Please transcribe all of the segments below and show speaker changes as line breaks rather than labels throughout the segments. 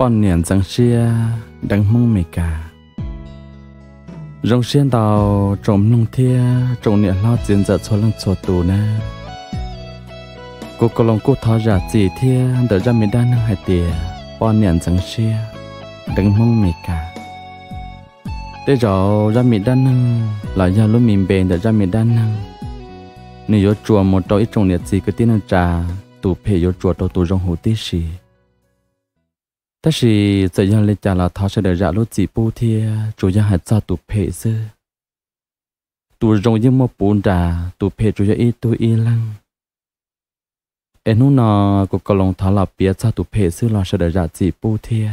bọn niệm rằng xia đang mong mì cả rong xiên tàu trộm nông thia trộm niệm lo diễn dở cho lăng cho tù nè cô cô lòng cô thó giả gì thia đỡ ra mình đang nâng hải tìa bọn niệm rằng xia đang mong mì cả để rõ ra mình đang nâng là do lúc mình bền đỡ ra mình đang nâng nếu chùa một đôi trộm niệm gì cứ tin trà tù phê yếu chùa tôi tù rong hồ tí xì ta chỉ giờ giờ lên trả là tháo sẽ để ra lối chỉ bù thì chủ nhà hạt ra tụ phê sư tụ rong như một bún trà tụ phê chủ nhà ít tụ ít lăng em lúc nào cũng có lòng tháo là biết ra tụ phê sư là sẽ để ra chỉ bù thì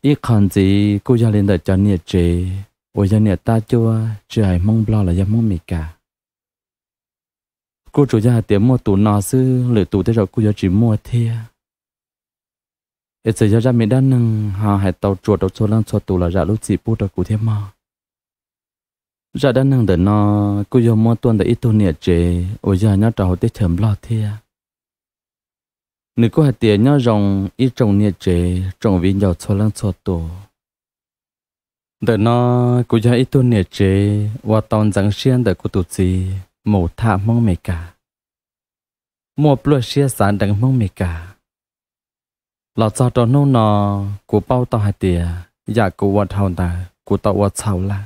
ít còn gì cô gia lên đợi cho nhiệt chế ôi gia nhiệt ta chưa chưa ai mong là gia mong mì cả cô chủ gia tiếng mua tụ nọ sư lựa tụ thế cô gia chỉ mua thiệt ít giờ ra mình đã nâng hà hải tàu chuột đầu cho lăng cho tù là ra lúc chỉ bút đầu cụ thế mà ra đã nâng để nó cứ yêu mua tuần để ít tuần nhiệt chế ôi giờ nhớ trò tết thầm lo thia nếu có hai tiền nhớ rồng ít trồng nhiệt chế trồng vì nhiều cho lăng cho tù để nó cứ giờ ít tuần nhiệt chế và tàu rằng xiên để cụ tụt gì mổ thả mong mẹ cả một lúa xia sản đằng mong mẹ cả là cho đó nô nọ của bao tao hai tiền dạ của vật hồn ta của tao vật sầu là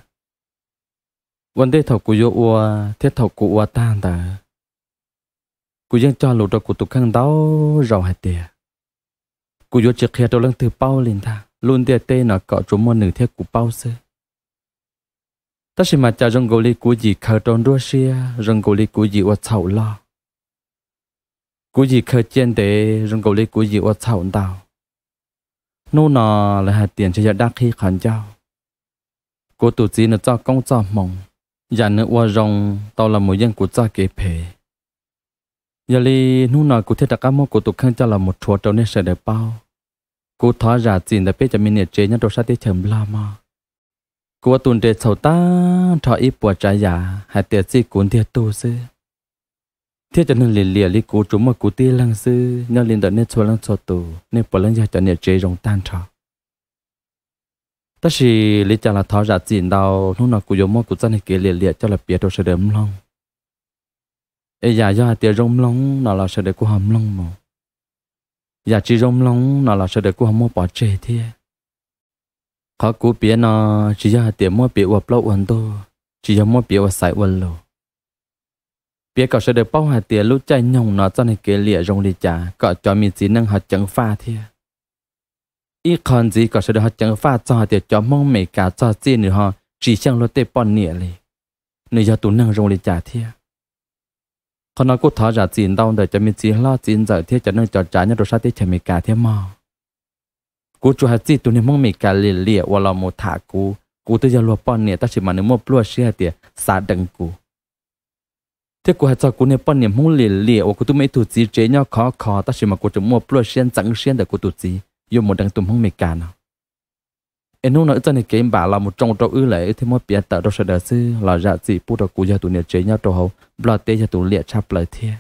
vấn đề thầu của yo ua thiết thầu của ua tan ta của dân cho lụt đó của tụ khăn đau rầu hai tiền của yo chiếc khe đó lăng từ bao lên ta luôn tiền tê nó cọ chúng một nửa thiết của bao xưa ta chỉ mà cha rong goli của gì khờ tròn đua xia rong goli của gì ua sầu lo cú gì khơi chen để rừng cầu lê cú gì ở sau ông tàu nô nọ là hạt tiền cho gia đắc khi khẩn trao cô tụ chỉ nó cho công cho mong giờ nữa qua rồng tao là một dân của cha kế phê giờ li nô nọ cụ thiết đặc cá mô của tụ khăn cho là một chùa trâu nên sẽ để bao cô thó ra chỉ để biết cho mình nhiệt chế nhân đồ sát tế chấm la mà cô tuần để sầu ta thọ ít bùa trái giả hạt tiền gì cuốn thiệt tu sư thế cho nên liền liền đi cố chúng mà cố tiêu lăng sư nhau liền đợi nên cho lăng cho tù nên bỏ lăng ra cho nên chế rong tan trò tất sĩ lý cho là thọ ra tiền đầu lúc nào cố dùng mà dạ, cố chân này kia liền liền cho là biết đồ sẽ đếm long ai giờ do tiền rong long nào là sẽ để cố hầm long mà giờ chỉ rong long nào là sẽ để cố hầm mua bỏ chế thế khó cố biết nào chỉ do tiền mua biết uổng lâu uổng đồ chỉ do dạ mua biết uổng sai uổng lâu biết cậu sẽ được bao hòa tiền lúc chạy nhồng nó cho này kia lịa rong đi trả cậu cho mình chỉ năng hạt chẳng pha thia ít còn gì cậu sẽ được họ chẳng pha cho tiền cho mong mẹ cả cho chi nữa họ chỉ chẳng lo tê bọn nịa lì nếu giờ tụi năng rong đi trả thia còn nó cũng thở ra tiền đau để cho mình chỉ lo tiền giờ thia cho năng cho trả nhớ đồ sát tê chả mẹ cả thia mò cú chú hạt gì tụi nên mong mẹ cả lìa lìa và lo một thả cú cú tự giờ lo bọn nịa ta chỉ mà nếu một lúa xe tiền xả đằng cú thế cô hãy cho cô nên bận niệm hung liền liền và cô tụi mấy tụi chị chế nhau khó khó ta chỉ mà cô chỉ mua bữa xiên trắng xiên để cô tổ chức, yêu một đằng tụm hung mệt cả nào em lúc nãy cho nên cái bà là một trong trâu ưu lệ thì mỗi biệt tạo đâu sẽ đỡ sư là dạ chị bút đầu cô giờ tụi nhiệt chế nhau trâu hậu bà tê giờ tụi liệt chắp lời thiê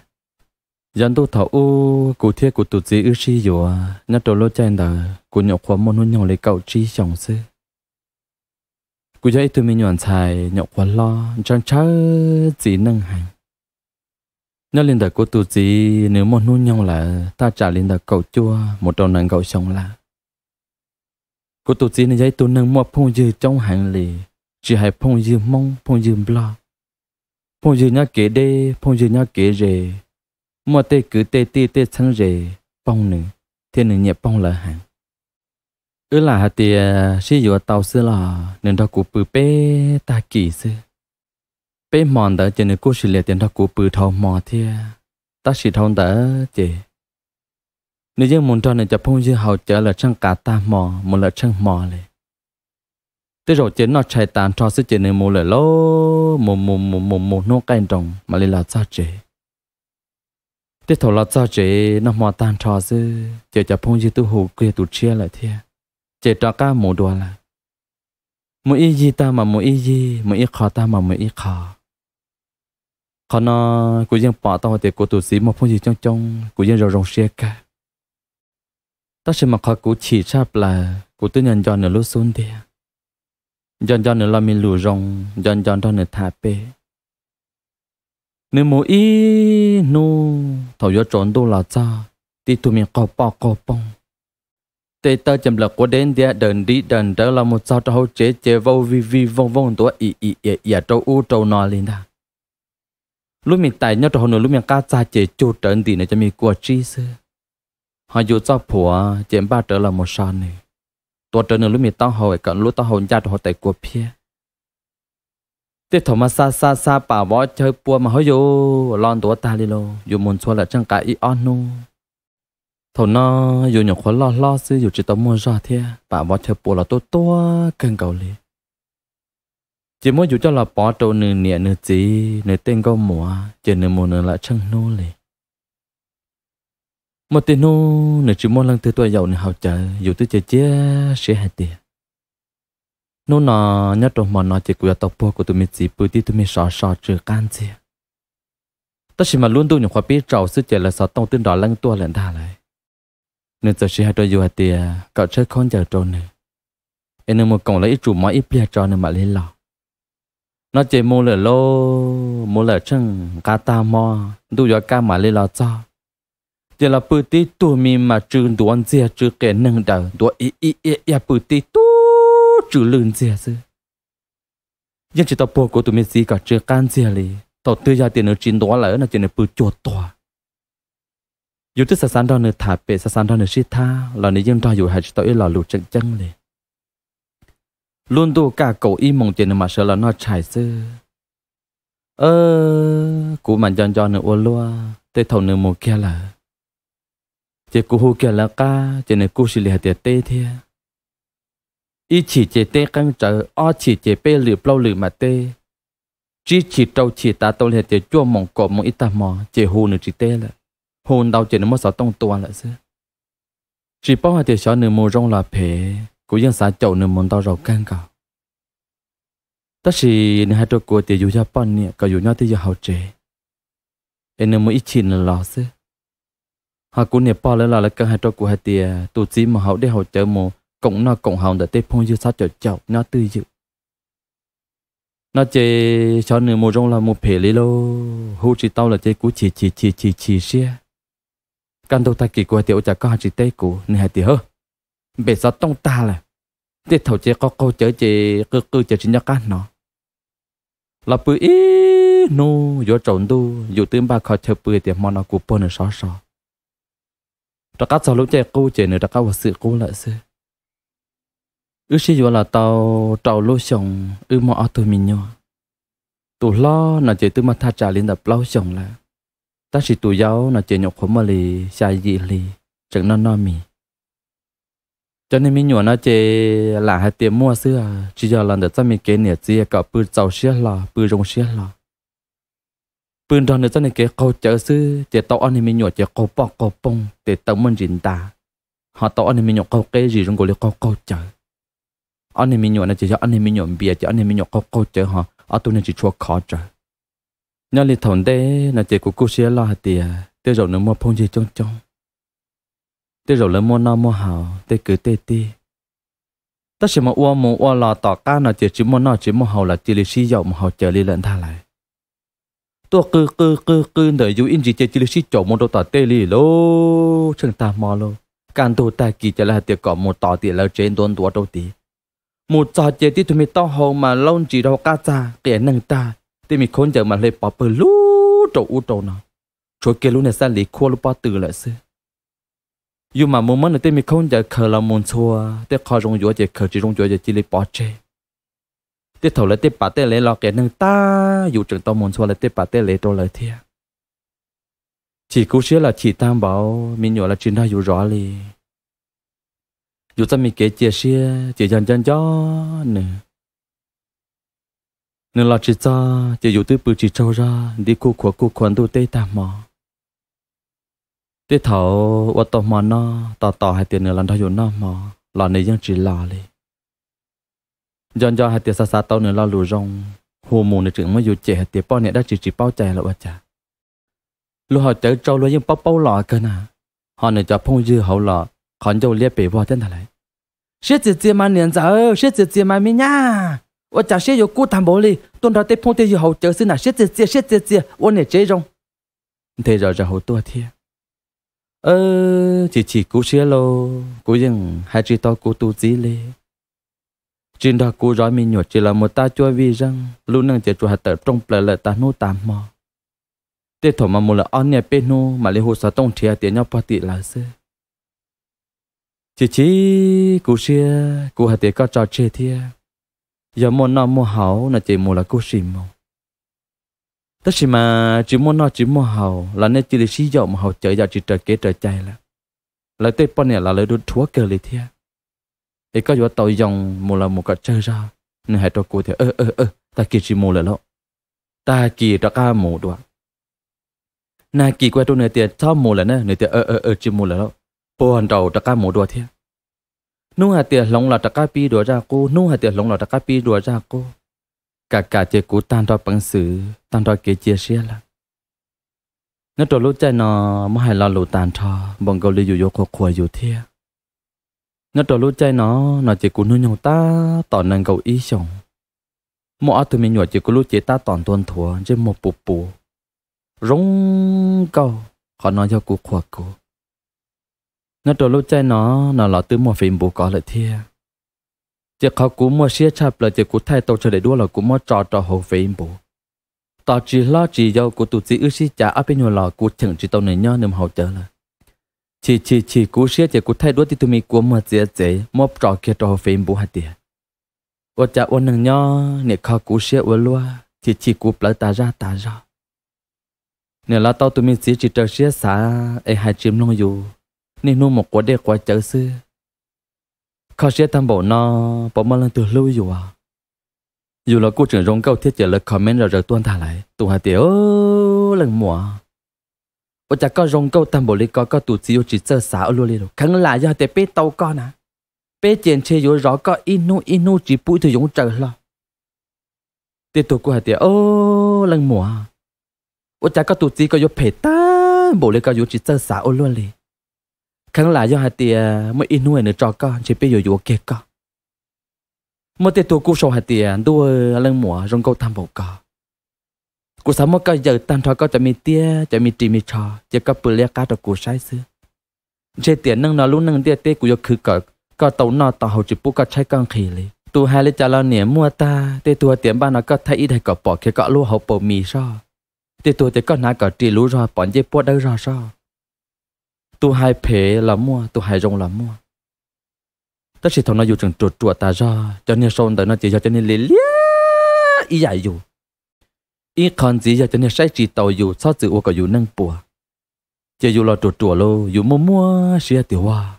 dân tu thảo u cụ thiê cụ tổ chức ưu chi dù nhất trâu lô chen đời cụ nhậu khóa môn hôn nhau lấy cầu chi chồng sư cụ giờ tụi mình nhọn xài nhậu khóa lo chẳng chớ chỉ nâng hành nó linh đời của tụi chị nếu muốn nuôi nhau là ta trả linh đời cậu chua một trong nàng cậu sống là của tụi chị nên giấy tụi nàng mua phong dư trong hàng lì chỉ hay phong dư mong phong dư bla phong dư nhá kể đê phong dư nhá kể rề mua tê cứ tê tê tê chân rề phong nữ thiên nữ nhẹ phong lỡ hàng ứ là hạt tiền sử dụng tàu xưa là nên đó của bự bê ta kỳ xưa bé mòn đã chỉ nên cố xử lý tiền đó của bự thầu mò thia ta sẽ thâu đã chị nếu như muốn cho nên chụp phong dư hậu trở là trăng cả ta mò một là trăng mò này thế rồi chị nó chạy tàn cho sẽ chị nên một là lô một một một một một nô canh trồng mà lại là sao chị Tiếp thầu là sao chị nó mò tàn cho sẽ chỉ chấp phong dư tu hồ kia tu chia lại thia chị cho cả mồ đùa lại mỗi ý gì ta mà mỗi ý gì mỗi ý khó ta mà mỗi ý khó họ nó cũng dân bỏ tao thì của tụi sĩ một phong gì trong trong của dân rồi rong xe cả tất nhiên mà họ cũng chỉ chắp là của tư nhân cho ở lối xuống đi dần dần ở là mình lù rồng dần dần đó nữa thả bê nếu mỗi ý nu thầu gió trốn đâu là cha thì tụi mình có bỏ có bông tê ta chậm là của đến địa đần đi đần đó là một sao cho trâu chế chế vô vi vi vong vong tuổi ý ý ý ý trâu u trâu nò lên đó lúc mình tại nhau trong lúc mình cá cha chế chỗ trận thì này cho mình qua chi sư họ dù cho phùa chém ba trở là một sao này ตัวเจอหนึ่งลูกมีต้องหอยกับลูกต้องหอยญาติหอยแต่กลัวเพี้ยเตี้ยถมาซาซาซาป่าวอเจอปัวมาหอยอยู่ลอนตัวตาลิโลอยู่มุนชวนละจังกะอีออนนูถนออยู่หยกคนล่อล่อซื้ออยู่จิตตมัวรอเทียป่าวอเจอปัวละตัวตัวเก่งเกาหลี chỉ muốn dù cho là bỏ trâu nửa nẻ nửa gì nửa tên có mùa chỉ nửa mùa nửa là chân nô lệ một tên nô nửa chỉ muốn lăng từ tuổi giàu nửa hậu trợ dù tôi chỉ chia sẽ hại tiền nô nọ nhất trong mòn nọ chỉ của tộc bố của tôi mới chỉ bự tí tụi mình sợ sợ trừ can gì tất nhiên mà luôn tôi những khoa biết trâu sức chỉ là sợ tông tin đó lăng tua lên đà lại nửa giờ sẽ hại tôi dù hại tiền cậu chơi con giờ trâu nửa em nửa một cổng lấy ít chủ mọi ít bia cho nửa mà lấy lọ nó chỉ mua là lô mua là chân cá ta mò đủ cho cá mà lấy lo cho chỉ là bự tí tu mi mà trừ đoan ăn dìa trừ cái nâng đầu đủ y y y y bự tí tu trừ lớn dìa chứ nhưng chỉ tao bố của tụi mình gì cả trừ can dìa lì tao tự gia tiền ở chín đó là nó chỉ là bự chuột to dù tức sa san nữa thả bể sa san đó nữa shit tha là nếu dân đó chỉ tao ý là chân chân liền luôn đồ cả cổ y mong tiền mà sợ là nó chảy sư ơ cụ mà chọn chọn nữa lúa tê thầu nữa một kia là chỉ cụ hô kia là ca chỉ này cụ xì lìa tiệt tê thế y chỉ chỉ tê căng trở o chỉ chỉ bê lử bao lử mà tê chỉ chỉ trâu chỉ ta tông lìa tê chua mong cổ mong ít ta mò chỉ hô nữa chỉ tê là hôn đau chỉ nó mất sáu tông tua là sư chỉ bao hạt tê sáu nữa mồ rong là phê của dân xã chậu nên muốn tao rau căng cả tất sĩ nửa hai trâu cô tiền dù gia bọn nè cả dù nhau thì giờ hậu trẻ em nửa mới ít chín là lò xứ họ cũng nè bỏ lên là là cần hai trâu cô hai tiền tụ chỉ mà hậu để hậu chở mồ cộng nó cộng hậu đã tết phong dư sát chậu chậu nó tư dự nó chế cho nửa một trong là một phe lý lô hú chỉ tao là chế cú chỉ chỉ chỉ chỉ chỉ xe căn đầu ta kỳ của tiểu chả có hai chỉ tay của nửa hai tiền hơ bề gió tông ta là thế thầu chế có câu chở chế cứ cứ chở chính nhắc cá nó là bự ý nô vô trộn đu dù tương ba khó chơi bự thì mòn nó cũng bơ nữa xó xó đó các cháu lúc chế câu chế nữa đó các vật sự câu lại xưa ư sĩ vô là tàu tàu lô sòng ư mò ở tụi mình nhau Tụ lo là chế tư mà tha trả liên đập lâu sòng là ta chỉ tụ giáo là chế nhọc khổ mà lì xài gì lì chẳng non non mình cho nên mình nhớ nó chỉ là hai tiếng mua xưa chỉ giờ lần đầu cho mình cái nè chỉ có bự giàu xía là bự rồng xía là bự đòn đầu cho này cái câu chở xứ chỉ tao anh mình nhớ chỉ câu bọc câu bông để tao mình dính ta họ tao anh mình nhớ câu cái gì rong gọi là câu câu chở anh mình nhớ nó chỉ cho anh mình nhớ bia cho anh mình nhớ câu câu chở họ ở tôi nên chỉ chua khó chở nhớ lịch thằng đấy là chỉ của cô xía là hai tiếng để rồi nó mua phong gì trong trong tê rồi lên mua nó mua hào tê cứ tê tê ta sẽ mà uo mua uo lò tỏ ca nó chỉ chỉ mua nó chỉ mua hào là chỉ lì xí dầu mà hào chờ lì lợn tha lại tôi cứ cứ cứ cứ đợi dù in gì chơi chỉ lì xí chỗ mua đồ tỏ tê lì lô chân ta mò lô càng đồ ta kỳ chơi là tiệc cỏ một tỏ tiệc là trên tuần tuột đâu tí một trò chơi tí tụi mình to hồ mà lâu chỉ đâu ca cha kẻ nâng ta thì mình khốn giờ mà lấy bỏ bờ lú trộn u trộn nó rồi kia lúc này ra lý khua lúc bỏ từ lại xưa dù mà muốn mất tên mình không giờ khờ là muốn xua tên khó rong rủa chỉ khờ chỉ rong rủa chỉ lấy bỏ che, tên thầu lấy tên bà tên lấy lo kẻ nâng ta dù trường tao muốn xua lấy tên bà tên lấy đâu lời thiệt chỉ cứu sẽ là chỉ tam bảo mình nhỏ là chuyện đó dù rõ li dù ta mình kể chia sẻ chỉ dần dần cho nè nên là chỉ cho chỉ dù tới bự chỉ trâu ra đi cô khổ cô khổ tôi tê tam mò thế thảo ô tô mà nó tò tò hai tiền nữa là thay nó mà là này dân chỉ là đi dân cho hai tiền xa xa tao nữa là lù rong hồ mù này trưởng mới dù trẻ hai tiền bao này đã chỉ chỉ bao chạy là bao chả lúc họ chạy trâu luôn nhưng bao bao lọ cơ nà họ này cho phong dư hậu lọ còn châu liếc bể vào chân thằng này, sẽ chỉ chỉ mà niệm giờ sẽ chỉ chỉ mà mi nhá, ô chả sẽ dù cú thằng bố đi tuần đầu tết phong tiền dù hậu chờ xin là sẽ chỉ chỉ sẽ chỉ ô này chế rong thế rồi giờ hậu tua thiệt ơ chỉ chỉ cú xia lô cú dừng hai chỉ to cú tu dí lê trên đó cú rõ mình nhột chỉ là một ta chua vi răng lúc năng chỉ chua hạt tờ trong plei lợi ta nô tạm mò tê thổ mà một là on nhà bên nô mà lấy hồ sa tông thia tiền nhau party là sơ chỉ chỉ cú xia cú hạt tiền có trò chơi thia giờ mua nó mua hảo là chỉ mua là cú xì mong tất chỉ mà chỉ muốn nói chỉ muốn hầu là nên chỉ để sử dụng hầu chơi giờ chỉ trời kế trời chạy là lời tết bọn này là lời đun thua cờ lì thia thì có chỗ tàu dòng một là một cái chơi ra nên hãy cho cô thì ơ ơ ơ ta kia chỉ mua là lo ta kia cho ca mua được na kỳ quay tôi nơi tiền cho mua là nè nơi tiền ơ ơ ơ chỉ mua là lo bộ hòn đầu cho ca mua được thia nu hà tiền lòng là cho ca pi đùa ra cô nu hà tiền lòng là cho ca pi đùa ra cô cả cả chế cú tan đo bằng sự tan đo kế chia sẻ là nó trò lúc chạy nó mà hay lo lù tan cho bọn cậu lưu dụ khổ khổ dụ thia nó trò lúc chạy nó nó chỉ cú nuôi nhau ta tỏ năng cầu ý sống mỗi ở tụi mình nhỏ chỉ cú lúc chế ta tỏn tuôn thua trên một bù bù rống câu họ nói cho cú khổ cú nó trò lúc chạy nó nó lo từ một phim bù có lại thia chỉ khó cú mua xe chạp là chỉ cú thay tàu chờ để đua là cú mua trò trò hồ về bộ tao chỉ lo chỉ do cú tụt chỉ ư xí trả áp bên nhau là cú chẳng chỉ tàu này nhau nằm hậu chờ là chỉ chỉ chỉ cú xe chỉ cú thay đua thì tụi mình cú mua dễ dễ mua trò kia trò hồ về bộ hạt tiền ô chợ ôn nằng nhau nè khó cú xe ô loa chỉ chỉ cú lấy ta ra ta ra nè là tao tụi mình chỉ chỉ trò xe xả ai hai chim long dù nè nu một quả đề quả chở xưa khó sẽ tam bộ nó bỏ mà lần từ lâu dù à dù là cô trưởng rong câu thiết chỉ là comment rồi rồi tuân thả lại tụ hà tiểu lần mùa ở chả có rong câu tam bộ lý có có tụ chỉ chỉ sơ xả ở luôn liền, rồi khẳng là do để bé tàu con à bé tiền chơi rồi rõ có inu inu chỉ bụi thì dùng trời lo tiếp tục cô hà tiểu lần mùa ở chả có tụ chỉ có vô phê ta bộ lý có vô chỉ sơ xả ở luôn liền khẳng là do hai tia mới in nuôi nữa cho con chỉ bây giờ dù kia con một tia tôi cú sầu hai tia đua lên mùa rong câu tham bộ con cú sắm một cái giờ tan thoa có cho mi tia cho mi trì mi trò chỉ có bự lia cá cho cú sai xưa chỉ tiền nâng nó lúc nâng tia tia cú giờ khử cỡ có tàu nọ tàu hậu chỉ bút có trái con khỉ li tu hai lấy trả lo nè mua ta tia tua tiền ba nó có thấy ít hay có bỏ kia có lúa hậu bổ mì sao tia tua tia có nãy có trì lúa rồi bọn dây bút đâu rồi sao tu hai phê là mua tu hai rong là mua tất nhiên thằng nó dù chừng chuột chuột ta ra cho nên sau tới nó chỉ cho cho nên lì lì ý giải dù ý còn gì cho nên sai chỉ tàu dù sao chữ ô cả dù nâng bùa chỉ dù lo chuột chuột lô dù mua mua xia tiểu hoa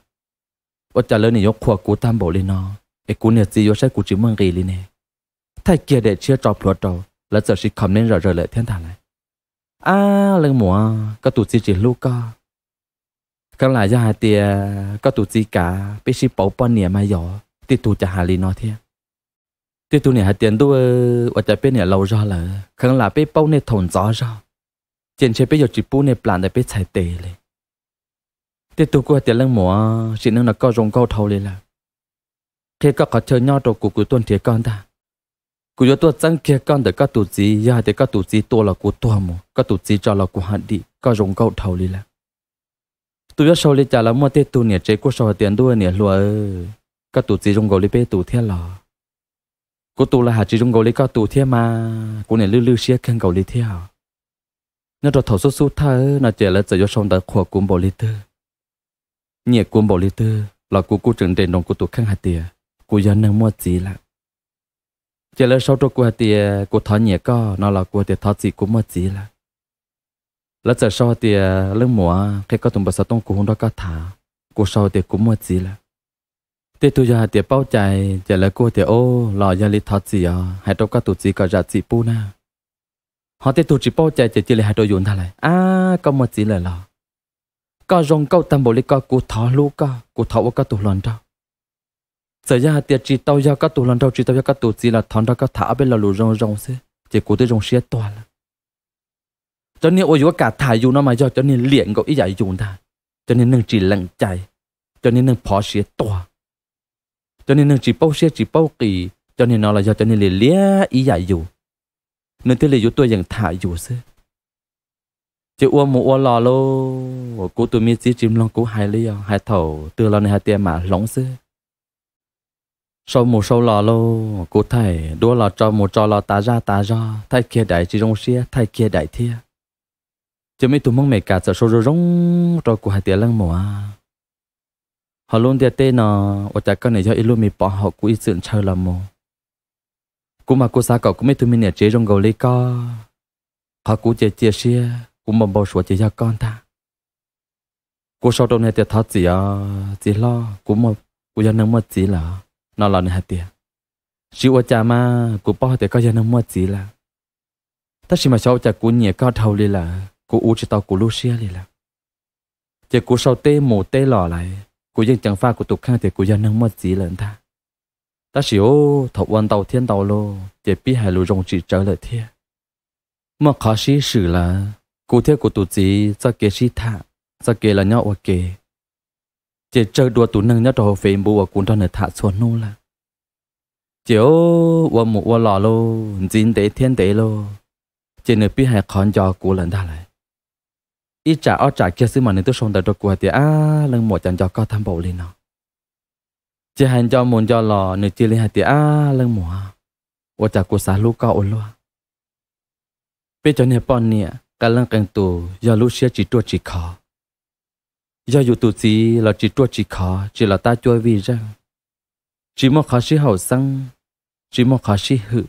ở trả lời này yo khoa cú tam bảo lên nó ấy cú này gì yo sai cú chỉ mương gì lên này thay kia để chia cho phượt trò là giờ chỉ cầm nên rồi rồi lại thiên thần này à lần mùa các tụ chỉ chỉ lúc ก็หลายยาเตียก็ตุจีกาไปชิปปอนเนี่ยมาหยอติตูจะหาลีนอเทียติตูเนี่ยหาเตียนด้วยว่าจะเป็นเนี่ยเราจอเลยข้างหลังไปเป้าเนี่ยถนจอจอเจนเชไปหยอจิปูเนี่ยปลานแต่ไปใช้เตเลยติตูกูเตียนเรื่องหมอสิ่งนึงน่ะก็รงเก้าเท่าเลยล่ะเคก็ขอเชิญยอดตัวกูกูต้นเทียก้อนตากูยตัวจังเกียกันแต่ก็ตุจียาแต่ก็ตุจีตัวเรากูตัวมัวก็ตุจีจอเรากูหัดดีก็รงเก้าเท่าเลยล่ะ tôi rất sâu lên trả là mua tết tu nè chế quốc sâu tiền đua nè lúa các tụ chỉ trong gấu lấy bê tụ thiên lò cô tụ là hà chỉ trong gấu lấy các tụ thiên mà cô nè lư lư xia khen gấu lấy theo nó rồi thầu số số thơ nó chế là chỉ cho sông đã khua cuốn bộ lý tư nhẹ cuốn bộ lý tư là cô cô trưởng đền đồng cô tụ khăn hạt tiền cô giờ nâng mua gì lắm chế là sau cho cô hạt tiền cô thọ nhẹ co nó là cô tiền thọ gì cô mua gì lắm แล้วจะชอบเตียเรื่องหมอแค่ก็ตุ่มภาษาต้องกูหุ่นก็ถากูชอบเตียกูมั่วจีละเตียตัวยาเตียเป้าใจจะแล้วกูเตียโอ้หล่อยาลิทอดจีอ่ะให้ตัวก็ตุ่จีก็จะจีปูนะฮอเตียตุ่จีเป้าใจจะจีเลยให้ตัวยุ่นท่าไรอ้าก็มั่วจีเลยหรอก็รงเก้าตำบลิก็กูท้อลูกก็กูท้อว่าก็ตุ่หลอนเจ้าจะยาเตียจีเต้ายาก็ตุ่หลอนเจ้าจีเต้ายาก็ตุ่จีละทอนเจ้าก็ถาเป็นหลูรองรองเสียเจ้ากูเตียรองเสียตัวละจนนี่โออยู่ว่ากาดถ่ายอยู่น้อมายอกจนนี่เหลี่ยงกับอีใหญ่ยู่ได้จนนี่หนึ่งจีหลังใจจนนี่หนึ่งพอเสียตัวจนนี่หนึ่งจีเป้าเสียจีเป้ากีจนนี่นอนละยอจนนี่ยเลี้ยอีใหญ่อยู่เนื้อที่เลยอยู่ตัวอย่างถ่ายอยู่ซึจะอ้วนหมูอ้วนหล่อโล กูตัวมีจีจิมลองกูหายเลย้ยหายเถ่าตัวเราในหายเตียมาหลงซึ sau mù sau ล ò โล กูไทยดู u a l อ cho mù cho lò t า ra t าไทยเคีย i ได้จีร ỉ rong x i ย thay k i ย đại เทีย chứ mấy tụi mong mẹ cả sợ sôi rong rồi của hai tiếng lăng mùa họ luôn tiệt tê nó ở chắc con này cho ít luôn mì bỏ họ cũng ít sự chơi làm mồ cú mà cô xa cậu cũng mấy tụi mình nhà chế rong gầu lấy co họ cũng chia chia xia cũng bầm bầu sủa chia cho con ta cô sau trong này tiệt thọ gì à gì lo cũng một cũng cho nâng một gì là nó là này hai tiếng chỉ ở cha mà cũng bỏ tiệt có cho nâng một gì là tất nhiên mà sau cha cũng nhẹ có thầu đi là Cô u chỉ tao của Lucia lì là. Chỉ cô sau tê mồ tê lò lại. Cô dân chẳng pha của tục khang thì cô dân nâng mất gì lần ta. Ta chỉ ô thọ quan tàu thiên tàu lô. Chỉ biết hai lù rong chỉ trở lại thiên. Mà khó sĩ xử là cô thế của tụ gì cho kế sĩ thạ. Cho kế là nhau và kế. Chỉ chờ đùa tụ nâng nhau đồ phê bù và cuốn đoàn thả xuống nô là ô qua một qua lò lô dính tế thiên tế lô trên nơi biết hai con cho của lần ta lại อีจ่าอ้อจ่าเกียซื้อมาหนึ่งตัวชงแต่ตัวกลัวเตียอ้าเรื่องหมดจันจอก็ทำเบาเลยเนาะจะหันจอมุนจอหล่อหนึ่งจีเลยหัเตียอ้าเรื่องหมดว่าจากกูสาลูกก็อุลววเป็นจนเนี่ยปอนเนี่ยกำลังก่งตัวยาลูเชียจิตตัวจิตคอยาอยู่ตัวจีเราจิตตัวจิตคอจิตเราตาจ้วยวีจังจิตมอขาชีเห่าซังจิตมอขาชีหึ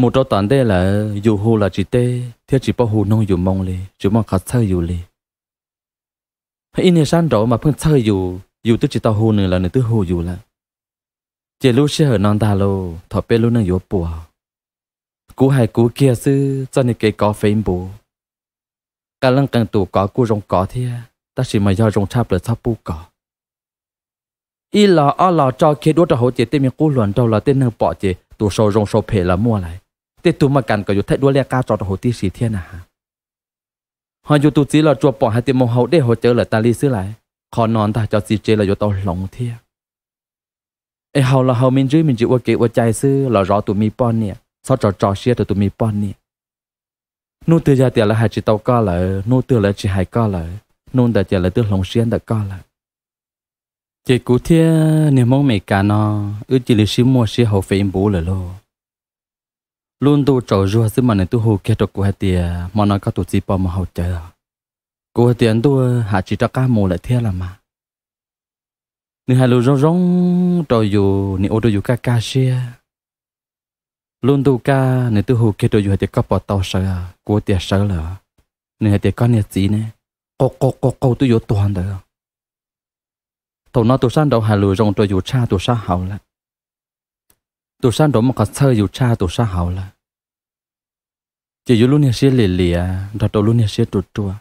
một trong tản đây là dù hồ là chỉ tê thế chỉ bao hồ non dù mong lì dù mong khát thơ dù lì hay in san đó mà phân thơ dù dù tức chỉ tao hồ nữa là nữa tức hồ dù là chỉ lúc xe ở non ta lô thọ bê lúc nâng yếu bùa cú hai cú kia sư cho nên cái có phim bù cả lăng càng tủ có cú rong có thế ta chỉ mà do rong chạp được thắp bù có y là ở là cho khi đốt cho hồ chỉ tên mình cú luận đâu là tên nâng bỏ chỉ tủ sâu rong sâu phê là mua lại tê tu mà cản có dù thay đua lia cao cho hồ tí xì thiên à họ dù tu chỉ là chùa bỏ hai tiền mông hậu để hồ trợ là ta li xứ lại khó nón ta cho xì chê là dù tao lòng thiên ai hậu là hậu mình chứ mình chỉ qua kê qua chạy xứ là rõ tụi mi pon nè sao cho trò xia tụi mi pon nè nô tư gia tiền là hai chỉ tao co là nô tư là chỉ hai co là nô đã tiền là tư lòng xuyên đã co là chỉ cụ thiên nếu mong mày cả nó ư chỉ là xí mua xì hậu phải bố là lo luôn tu trò rùa xí mà này tu hồ kia trò của hai tiền mà nó có tổ chức bao mà hậu chờ của hai tiền tu hạ chỉ cho cá mồ lại thế là mà nên hai lưu rong rong trò dù nên ô trò dù ca cá xe luôn tu cá nên tu hồ kia trò dù hai tiền có bỏ tàu sợ của tiền sợ là nên hai tiền có nhiệt gì nè cô cô cô cô tu vô toàn đó thầu nó tu san đầu hai lưu rong trò dù cha tu sa hậu lại tổ sa đó mà có sơ dù cha tổ sa hảo là chỉ dù luôn hiểu lì lì à đó tổ luôn hiểu tổ chùa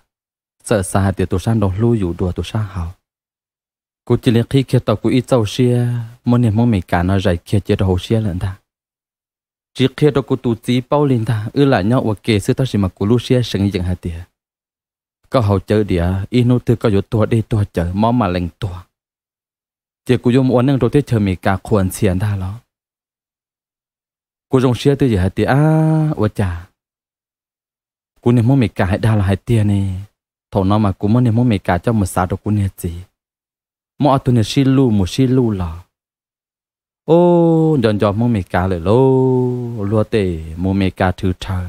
sợ xa thì tổ sa đó lưu dù đùa tổ sa hảo cô chỉ là khi kia tàu cô ít tàu xe mỗi niệm mỗi mấy cả nó giải kia chỉ đầu xe lần ta chỉ khi đó cô tụ chỉ bao lên ta ư là nhau và kể sự mà cô lưu xe sừng dựng hạt tiệt có hậu chở địa inu từ có chỗ tua đi tua chở mò mà lệnh tua chỉ cô dùng uốn nâng đầu thế chờ mấy cả khuẩn xiên ta lo cô dùng xe tới giờ hai tia à ủa chà cô nên mua mì cả hai đa là hai tia này, thầu nó mà cô mong nên mong mẹ cả cho một sao đâu cô nè gì mọi à tuần này xí lu một xí lu là ô dọn dọn mua mì cả lại lô lúa tề mua mì cả thứ thờ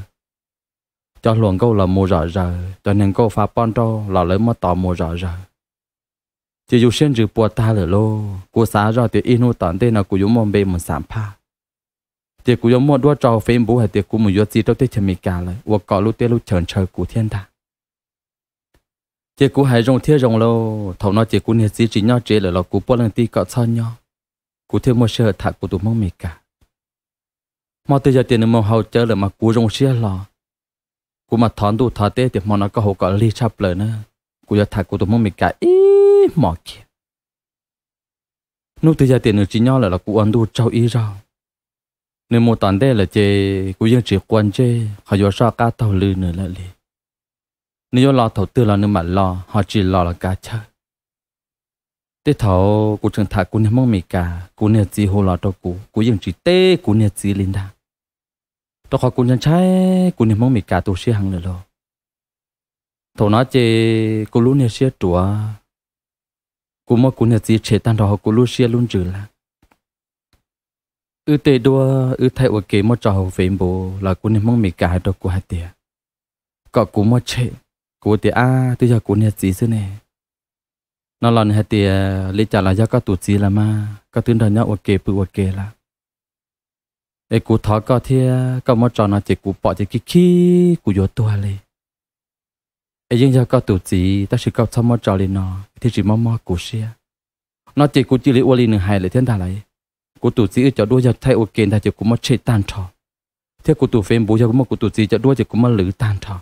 cho luồng câu là mua rõ rờ cho nên câu pha bon trâu là lấy mất tỏ mua rõ rờ chỉ dù xem chữ bùa ta lại lô cô xá rõ thì inu tận tên là cô dùng mồm bê một sản pha tiệc cú giống mua đua trò phim bố hay tiệc cú mua gì đâu tiệc chém mì cả lại và cọ lúc tiệc lúc chờ chờ cú thiên đàng tiệc cú hay rong thiệt rong lâu thầu nó tiệc cú nhiệt gì chỉ nhau chế là lọ cú bỏ lần ti cọ sao nhau cú thiên mua sơ thả cú tụ mong mì cả mà từ giờ tiền mua hậu chơi là mà cú rong xia lọ cú mà thon tụ thà tê tiệc mà nó có hậu cọ ly chắp lời nữa cú giờ thả cú tụ mong mì cả ý mỏ kia nút từ giờ tiền chỉ nhau là lọ cú ăn đu trâu ý rau nếu một tuần đây là chơi cũng dân chỉ quan chơi họ vừa sao cả tàu lư nữa là liền nếu lo thầu tư là nếu mà lo họ chỉ lo là cá chơi tết thầu cũng chẳng thà cũng nên mong mì cả cũng nên chỉ hồ lo đâu cũng cũng dân chỉ tê cũng nên chỉ lên đà đó họ cũng nhân trái cũng nên mong mì cả tổ sư hàng nữa rồi thầu nói chơi cũng luôn nên xia chùa cũng mà cũng nên chỉ chế tan đó họ cũng lúc xia luôn chữ là ư tê đua ư thay ở kế một trò hậu về bố là cô nên mong mì cả đồ của hai tiệt có cú một chế cú tiệt a tôi cho cú nhà gì thế này nó lần hai tiệt lấy trả lại cho các tụ gì là mà các tuyên đời nhau ở kế bự ở kế là để cú thọ có thia có một trò nó chỉ cú bỏ chỉ kí cú vô tua lên ấy nhưng giờ có tụ gì ta chỉ có xong một trò lên nó thì chỉ mong mong cú xia nó chỉ cú chỉ lấy uali nửa hai lấy thiên đà lại กูตูสีจะด้วยจะไทยโอเกนแต่จะกูมาเชตันทอเท่ากูตูเฟมบูจะกูมากูตูสีจะด้วยจะกูมาหรือตันทอ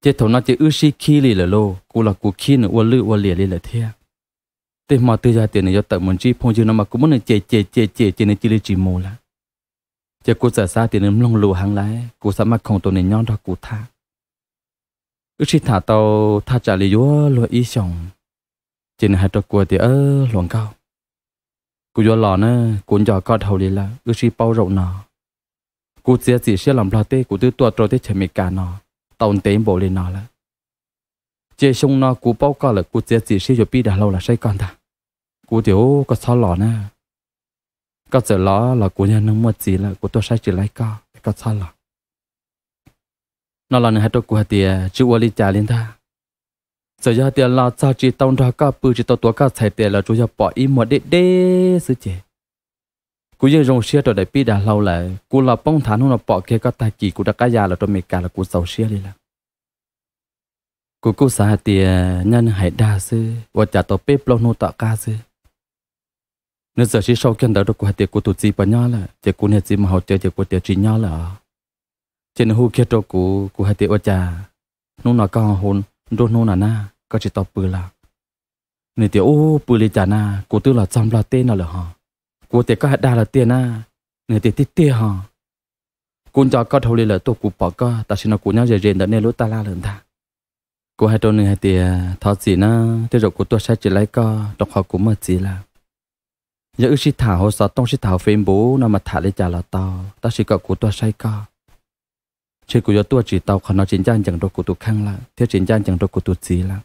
เจ้าถนาจะอื้อชีขี้ลีละโลกูหลักกูขี้หนวัวลือวัวเลี่ยลีละเที่ยเต็มมาัวยาเตียนยอตัดมันจีพงจีนมากูมันเจเจเจเจเจในจิลิจิโมละเจ้ากูจะซาเตียนลงหลวหางไรกูสามารถคงตัวในย้อนทอกกูท่าอือชีถาเตาท่าจาลิยัวลอยอีชองเจนหายตัวกัวเตียเออหลวงเก้ากูยอลอนะกูอยากกอดเขาเลยละอือชีเป้าเราเนาะกูเสียสิเชื่อลำพลาเต้กูตื้อตัวโตเต้เฉมิกาเนาะตอนเต็มโบเลยเนาะละเจชงเนาะกูเป้าก็ละกูเสียสิเชื่ออยู่ปีดาเราละใช่ก่อนตากูเดี๋ยวก็ซ้อหล่อนะก็จะล้อละกูยังนึกมัวจีละกูตัวใช้จีไรก็ก็ซ้อหล่อนอนหลังให้ตัวกูเตียจู่วลิจาลินท่า giờ giờ tiền là cha chỉ tông ra cả bự chỉ tao tua cả thầy tiền là chủ giờ bỏ im một đế đế sự chế cú giờ rong xe rồi đại pi đã lâu lại cú là bông thán hôm là bỏ kia có tài kỳ cú đã cá nhà là trong mẹ cả là cú giàu xe đi là cú cú xã tiền à, nhân hải đa sư và trả tàu bếp lâu nô tạ ca sư nên giờ chỉ sau khi đó được của tiệc của tụi chị bà nhau là tiệc của nhà chị mà họ chơi tiệc của tiệc chị nhau là trên hồ kia cho cú cú hai tiệc ở trà nó nói con hồn đô nô nà na có chỉ tao bự là nên tiểu ô bự lì chả na cô tư là chăm là tên là lỡ hả cô tiệt có hạt đa là tiền na à? nên tiệt tiết tiệt hả cô cho có thâu lì là tôi cụ bỏ có ta xin nó cụ nhau dễ dễ đỡ nên lối ta la lần ta cô hai tuần này thì thọ gì na thế rồi cô tôi sẽ chỉ lấy co đọc họ cũng mà gì là giờ ước sĩ thảo hồ sơ tông sĩ thảo phim bố nó mà thả lấy trả là to, ta xin có cô tôi sai co chuyện của tôi chỉ tàu khó nó chính trang chẳng đâu của tôi là thế chính trang chẳng đâu của tôi là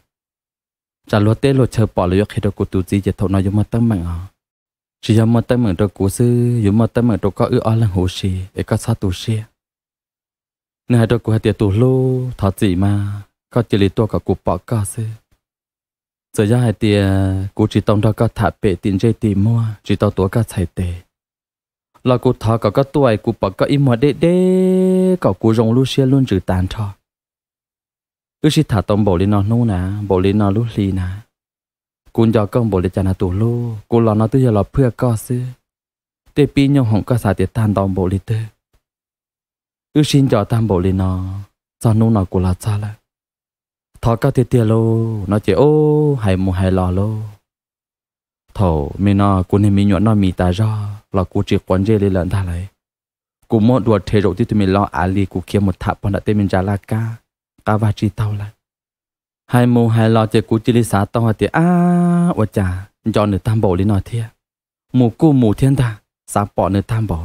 trả luật tế luật chờ bỏ lời khi đâu của tôi gì chỉ thầu nó giống mà tâm mạnh à chỉ giống mà tâm mạnh đâu của sư giống mà tâm mạnh đâu có ư ở là hồ sĩ để có sao tu sĩ nên hai hai tiệt tu lô thọ gì mà có chỉ lý tôi cả cuộc bỏ cả sư giờ hai tiệt của chỉ tông đó có thả bể tiền dây tiền mua chỉ tàu tuổi cả chạy tệ là cụ thọ cả các tuổi cụ bảo các im mà đê đê cả cụ rồng lu xe luôn chữ tàn cho ư sĩ thả tông bỏ lên nó nu nè bỏ lên nó lu lì nè cụ giờ công bỏ lên cha nó tù lu cụ lo nó tới giờ là phưa co sư để pi nhau hỏng có xả tiền tàn tông bỏ lên tư ư xin cho tam bỏ lên nó cho nô nó cụ là cha lại thọ các tiền tiền lô nó chỉ ô hay mù hay lò lô thầu mình nó cụ nên mình nhọn nó mì ta ra là cú chỉ quan dễ lên ta lại cú mò đùa thế rồi thì tụi mình lo li cú kia một tháp bọn đã tên mình trả là ca ca và chỉ tao lại hai mù hai lo thì cú chỉ lý xã tao thì à ủa chà cho nửa tam bộ lên nói thiệt mù cú mù thiên ta xã bỏ nửa tam bộ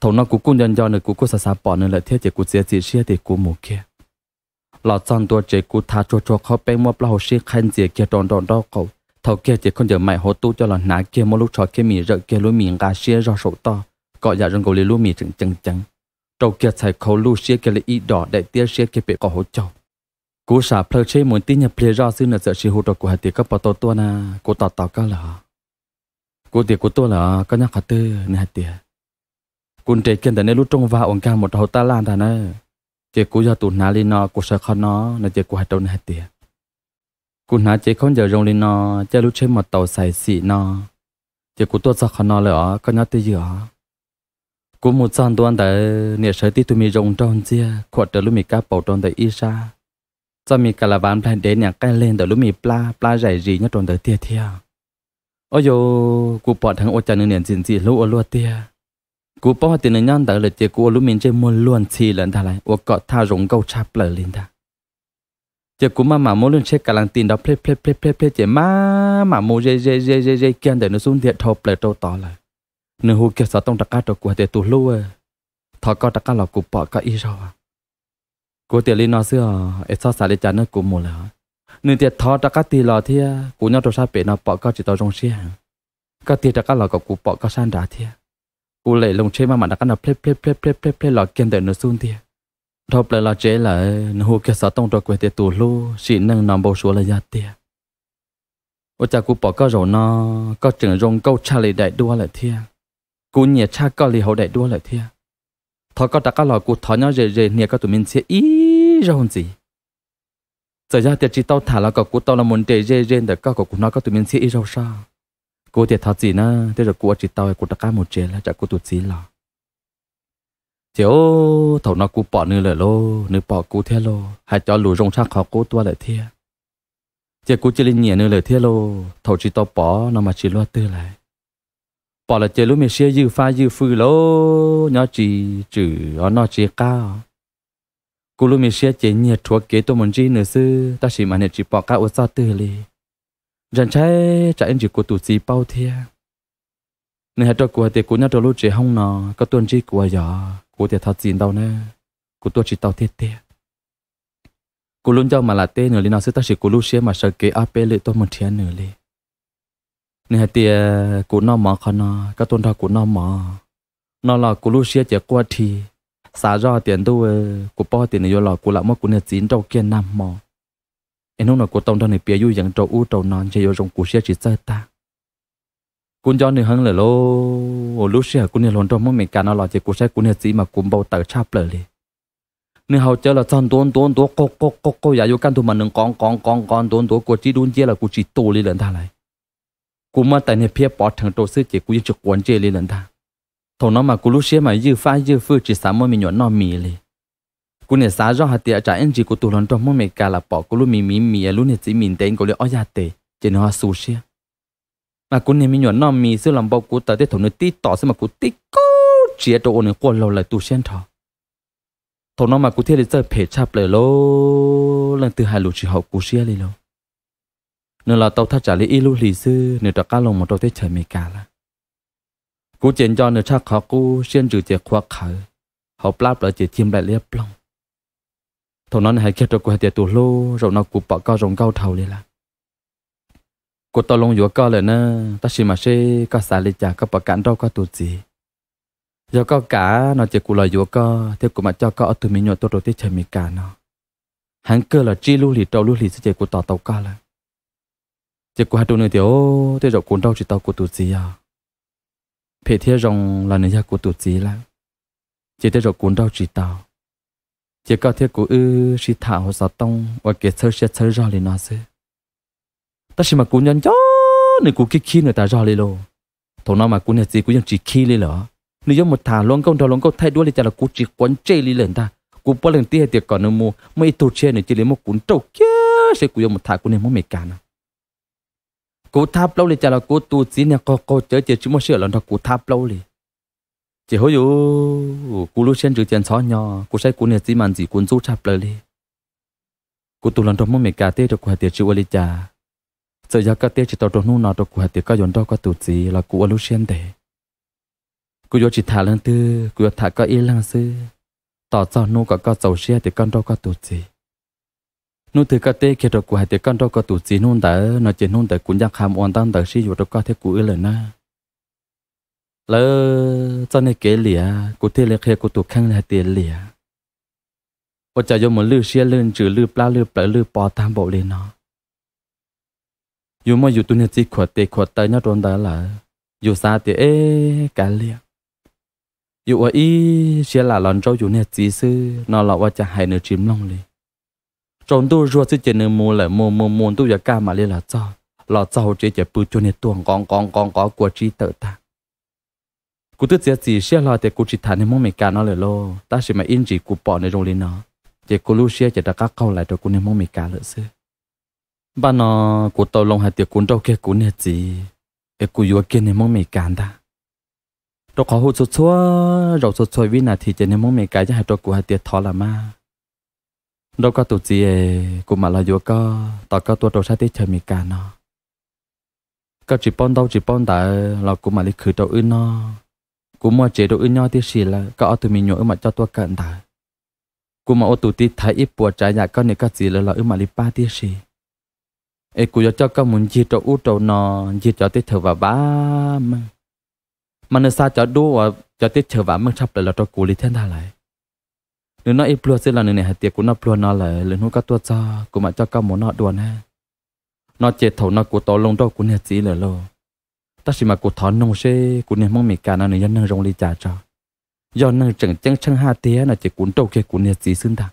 thầu nó cú cú nhân do nửa cú cú xã xã bỏ nửa lại thiệt thì cú dễ chỉ xia thì cú mù kia lọ chọn tua chế cú thả cho cho khó bên mua bao hồ sĩ khăn dễ kia đòn tròn đau cầu thầu kia chỉ con giờ mày hốt tu cho là nã kia một lúc trò kia mì rợ kia lúa mì ngà xia do sổ to gọi dạ rừng gầu lì lúa mì chừng chân chân trâu kia thầy khâu lúa xia kia lì ít đỏ đại tia xia kia bị có hồ châu cú xả phơi chế muốn tin nhập lì do xin là sợ xì hụt trò của hạt tiệt cấp bảo tàu tua na cô tàu tàu cả là cô tiệt cú tua là có nhắc hạt tư nè hạt tiệt cún trẻ kia tại nơi lúc trong và ông ca một hồ ta lan thà nè chỉ cú do tụt nà lì nó cú sợ khó nó nè chỉ cú hạt trâu nè hạt tiệt กูน่าจะคนเดียวรงลินอจะรู้เชื่อมาเต่าใส่สีนอจะกูตัวสักขนอเลยอ๋อก็น่าจะเยอะกูมุดซ่อนตัวแต่เนี่ยใช้ที่ตัวมีรงจอนเจียขวดเดี๋ยวรู้มีกาเป่าตอนแต่อีชาจะมีกะละบานแผนเดนอย่างใกล้เล่นเดี๋ยวรู้มีปลาปลาใหญ่รีเนี่ยตอนแต่เตี้ยเที่ยวโอ้ยกูปอดทั้งอดใจหนึ่งเนี่ยจริงจีรู้อรัวเตี้ยกูป้อตีนยันแต่เลยเจกูรู้มีเจมวนล้วนชีหลันทลายว่าเกาะท่ารงเกาชับเลยลินดา chế cũng mà mà muốn lên check cả làng tin đó ple ple ple ple ple chế mà mà mua dây dây dây dây dây kia để nó xuống thiệt thộp lại trâu tỏ lại nửa hồ kia sợ tông đặc cá đồ của để tụ lưu à thọ có đặc cá là cụ bỏ cả y rồi à cụ tiệt linh nó xưa ấy sao xài để trả nó cụ mua là nửa tiệt thọ đặc cá tì lò thì cụ nhau đồ sa bể nó bỏ cả chỉ tao trong xe cả tiệt đặc cá là cụ bỏ cả san đá thì cụ lệ lồng chơi mà mà đặc cá nó ple ple ple ple ple ple lò kia để nó xuống thiệt thọp lại là chế lại hồ kia xã tông trò quẹt tiệt tù lu chỉ nâng nằm bầu số là gia tiệt ô cha cụ bỏ có rồi nó có trường rong câu cha lì đại đua lại thia cụ nhẹ cha có lì hậu đại đua lại thia thọ có đặt các lò cụ thọ nhau rề rề nhẹ có tụi mình xí, ý rồi gì giờ gia tiệt chỉ tao thả là có cụ tao là muốn để rề rề để có cụ nó có tụi mình xí ý rồi sao cụ tiệt thọ gì na thế rồi cụ chỉ tao cụ đặt các một chế là chả cụ tụt gì lo chiếu thầu nó cú bỏ nư lở lô nư bỏ cú thế lô hay cho lù rong sắc khó cú tua lại thế chỉ cú chỉ linh nhẹ nư lở thế lô thầu chỉ tao bỏ nó mà chỉ lo tư lại bỏ là chơi lúc mình xe dư pha dư phư lô nhỏ chỉ chữ ở nó chỉ cao cú lúc mình xe chỉ nhẹ thuộc kế tôi muốn gì nữa sư ta chỉ mà nhiệt chỉ bỏ cao ở sao tư lì rằng trái trái anh chỉ cú tụt gì bao thế nên hãy cho cú hãy cú nhớ cho lúc chỉ hông nó có tuần chỉ cú giờ กูจะทอจีนเตานะกูตัวจีเตาเตี้ยกูลุ้นเจ้ามาลาเต้เนื้อลีน่าซื้อตั้งสิกูรู้เชี่ยมาเสกอาเป้เลยตัวมันเทียนเนื้อเลยเนี่ยเตียกูนอหมอคอนอก็ต้นทอกูนอหมอนอหลอกกูรู้เชี่ยเจ้ากวดทีสาจอเตียนด้วยกูป้อเตียนอยู่หลอกกูละเมื่อกูเนี่ยจีนเจ้าเกียนนำหมอไอ้นุ่นกูต้องทำในเปียยู่อย่างเจ้าอู้เจ้านอนจะอยู่ตรงกูเชี่ยจีเจ้าตา cũng cho nên hơn là lô lúc xưa cũng nên luôn trong mỗi mình cả nó là chỉ cũng sẽ cũng nên gì mà cũng bao tờ chắp lời đi nên hầu chơi là tròn tuôn tuôn tuôn co co co co, giả vô căn thu mà nương con con con con tuôn tuôn của chỉ đun chơi là của chỉ tu lên lần ta lại cũng mà tại này phía bỏ thằng tổ sư chỉ cũng chỉ quấn chơi lên lần ta thằng nó mà cũng lúc xưa mà dư pha dư phư chỉ sáng mỗi mình nhọn nó mì liền cú nè xá rõ hạt tiệt trái anh chỉ cú tụ lon trong mỗi mẹ cả là bỏ cú lúc mì mì mì lúc nè chỉ mì tên cú lấy ói hạt tệ chỉ nó su xia mà cũng nên mình nhớ nó mi sự làm bao của ta để thổ nơi tít tỏ xem mà của tít cố chia đồ ổn qua lâu lại tu sen thọ thổ nó mà của thiết để chơi phê chạp lại lô lần từ hai lũ chỉ học của xia lì lô nên là tàu thắt trả lấy ilu lì sư nên đặt cá lồng một đầu thế trời mì cả là cú chuyện cho nên chắc khó cú xuyên trừ chè khoa khởi họ plap lại chè chim lại liếp lòng thổ nó này hay kia cho cô hai tiệt tù lô rồi nó cú bỏ cao rồng cao thầu liền là cô ta lông yếu coi lên nè ta xí mà xí có xả lì chả có bạc cản đâu có tụt gì giờ có cả nó chỉ cụ lời yếu coi, theo cụ mà cho có ở từ mình nhọt tôi rồi tiết trời mình cả nó hắn cơ là chi lưu lì trâu lưu lì sẽ chỉ cụ tỏ tàu co là chỉ cụ hai đôi nữa thì ô thế rồi cuốn đâu chỉ tàu cụ tụt gì à phê thế rồng là nơi cụ tụt gì là chỉ thế rồi cuốn đâu chỉ tàu chỉ có thế cụ ư sĩ thảo sao tông và kể sơ sẽ sơ rồi lên nó xưa ta chỉ mà cú nhận cho nên cú kia kia người ta rõ lên lo thằng nào mà cú nhận gì cú nhận chỉ kia lên lỡ nếu giống một thả luôn công đầu luôn công thay đuôi lên ta là cú chỉ quấn chê lên lên ta cú bỏ lên tia tiệt còn nó mua mấy tổ chơi này chỉ lấy một cuốn trâu kia sẽ cú giống một thả cú này mua mệt cả nào cú tháp lâu lên ta là cú tu chỉ nè co co chơi chớ chúng mà sửa lần đó cú tháp lâu lên chỉ hối dù cú lúc trên trừ tiền xóa nhỏ cú say cú này gì mà gì cuốn rút tháp lâu lên cú tu lần đó mua mệt cả tê được quả tiệt chịu lên cha giờ giờ các tiếc chỉ tao trốn nu nọ tao của tiếc các dọn đó các tụt gì là cú của lúc xuyên để cú vô chỉ thả lên tư cứ thả các yên lặng sư tao cho nu các các giàu xe thì con đó các tụt gì nu thứ cái tiếc khi đó của tiếc con đó các tụt gì nu đã nó chỉ nu đã cũng nhắc ham oan tăng đã xí vô đó các thiết của lời na lỡ cho nên kể lìa cú thể lấy khe cú tụt khăn là tiền lìa 我จะยมมือลือเชียลืนจือลือปลาลือเปลือลือปอตามบอกเลยเนาะอยู่มาอยู่ตุนจิขวดเตขวดเตยน่าโดนตาละอยู่ซาเตเอ๊กาเลียอยู่ว่าอีเชียละหลอนเจ้าอยู่เนี่ยจีซื้อนอนหลับว่าจะหายเนื้อจิมลงเลยจนตู้รัวซื้อเจเนื้อมูแหละมูมูมูตู้อย่ากล้ามาเลยละเจ้าหล่อเจ้าเจ๊จะปืนจนในตัวกองกองกองกองกลัวจีเตอตากูตื้อเสียจีเชียละแต่กูจิตานในมองเมกาเนาะเลยโลตาสิมาอินจีกูปอในโรงเรียนเนาะเจ๊กูรู้เชียจะตะกักเข้าไหลตัวกูในมองเมกาเลยซื้อ bà nó ờ, của tàu lòng hạt tiệc cuốn rau kia cuốn hết gì cái cú yếu kia này mong mày cản ta đó khó hụt sốt xóa rau sốt xóa vì nà thì chỉ nên mong mày cái cho hạt rau của hạt tiệc thọ là ma đâu có tụt gì của mà là yếu có tao có tua rau sát tiết chơi mày cản nó có chỉ bón đâu chỉ bón tại là của mà lấy khử rau ư nó của mà chế rau ư nho tiết xì là có tụi mình nhổ mà cho tôi cản tại của mà ô tụt tiết thấy ít bùa trái nhà dạ con này có gì là là ư mà lấy ba tiết xì ê cú cho các muốn chia cho út trâu nọ chia cho tết thở và ba mà mà nó xa cho đua cho tết thở và mất sắp lại là cho cú lý thiên tha lại nếu nó ít plua sẽ là nên hạt tiệc của nó plua nó lại lớn hút các tua cho cú mà cho các muốn nó đuôi nè nó chết thầu nó cú to lông đâu cú nhà chỉ là lo ta chỉ mà cú thon nông xe cú nhà mong mì cả nó nên nâng rong lý trả cho do nâng chẳng chẳng chẳng hà tía là chỉ cuốn trâu kia cú nhà chỉ xứng đáng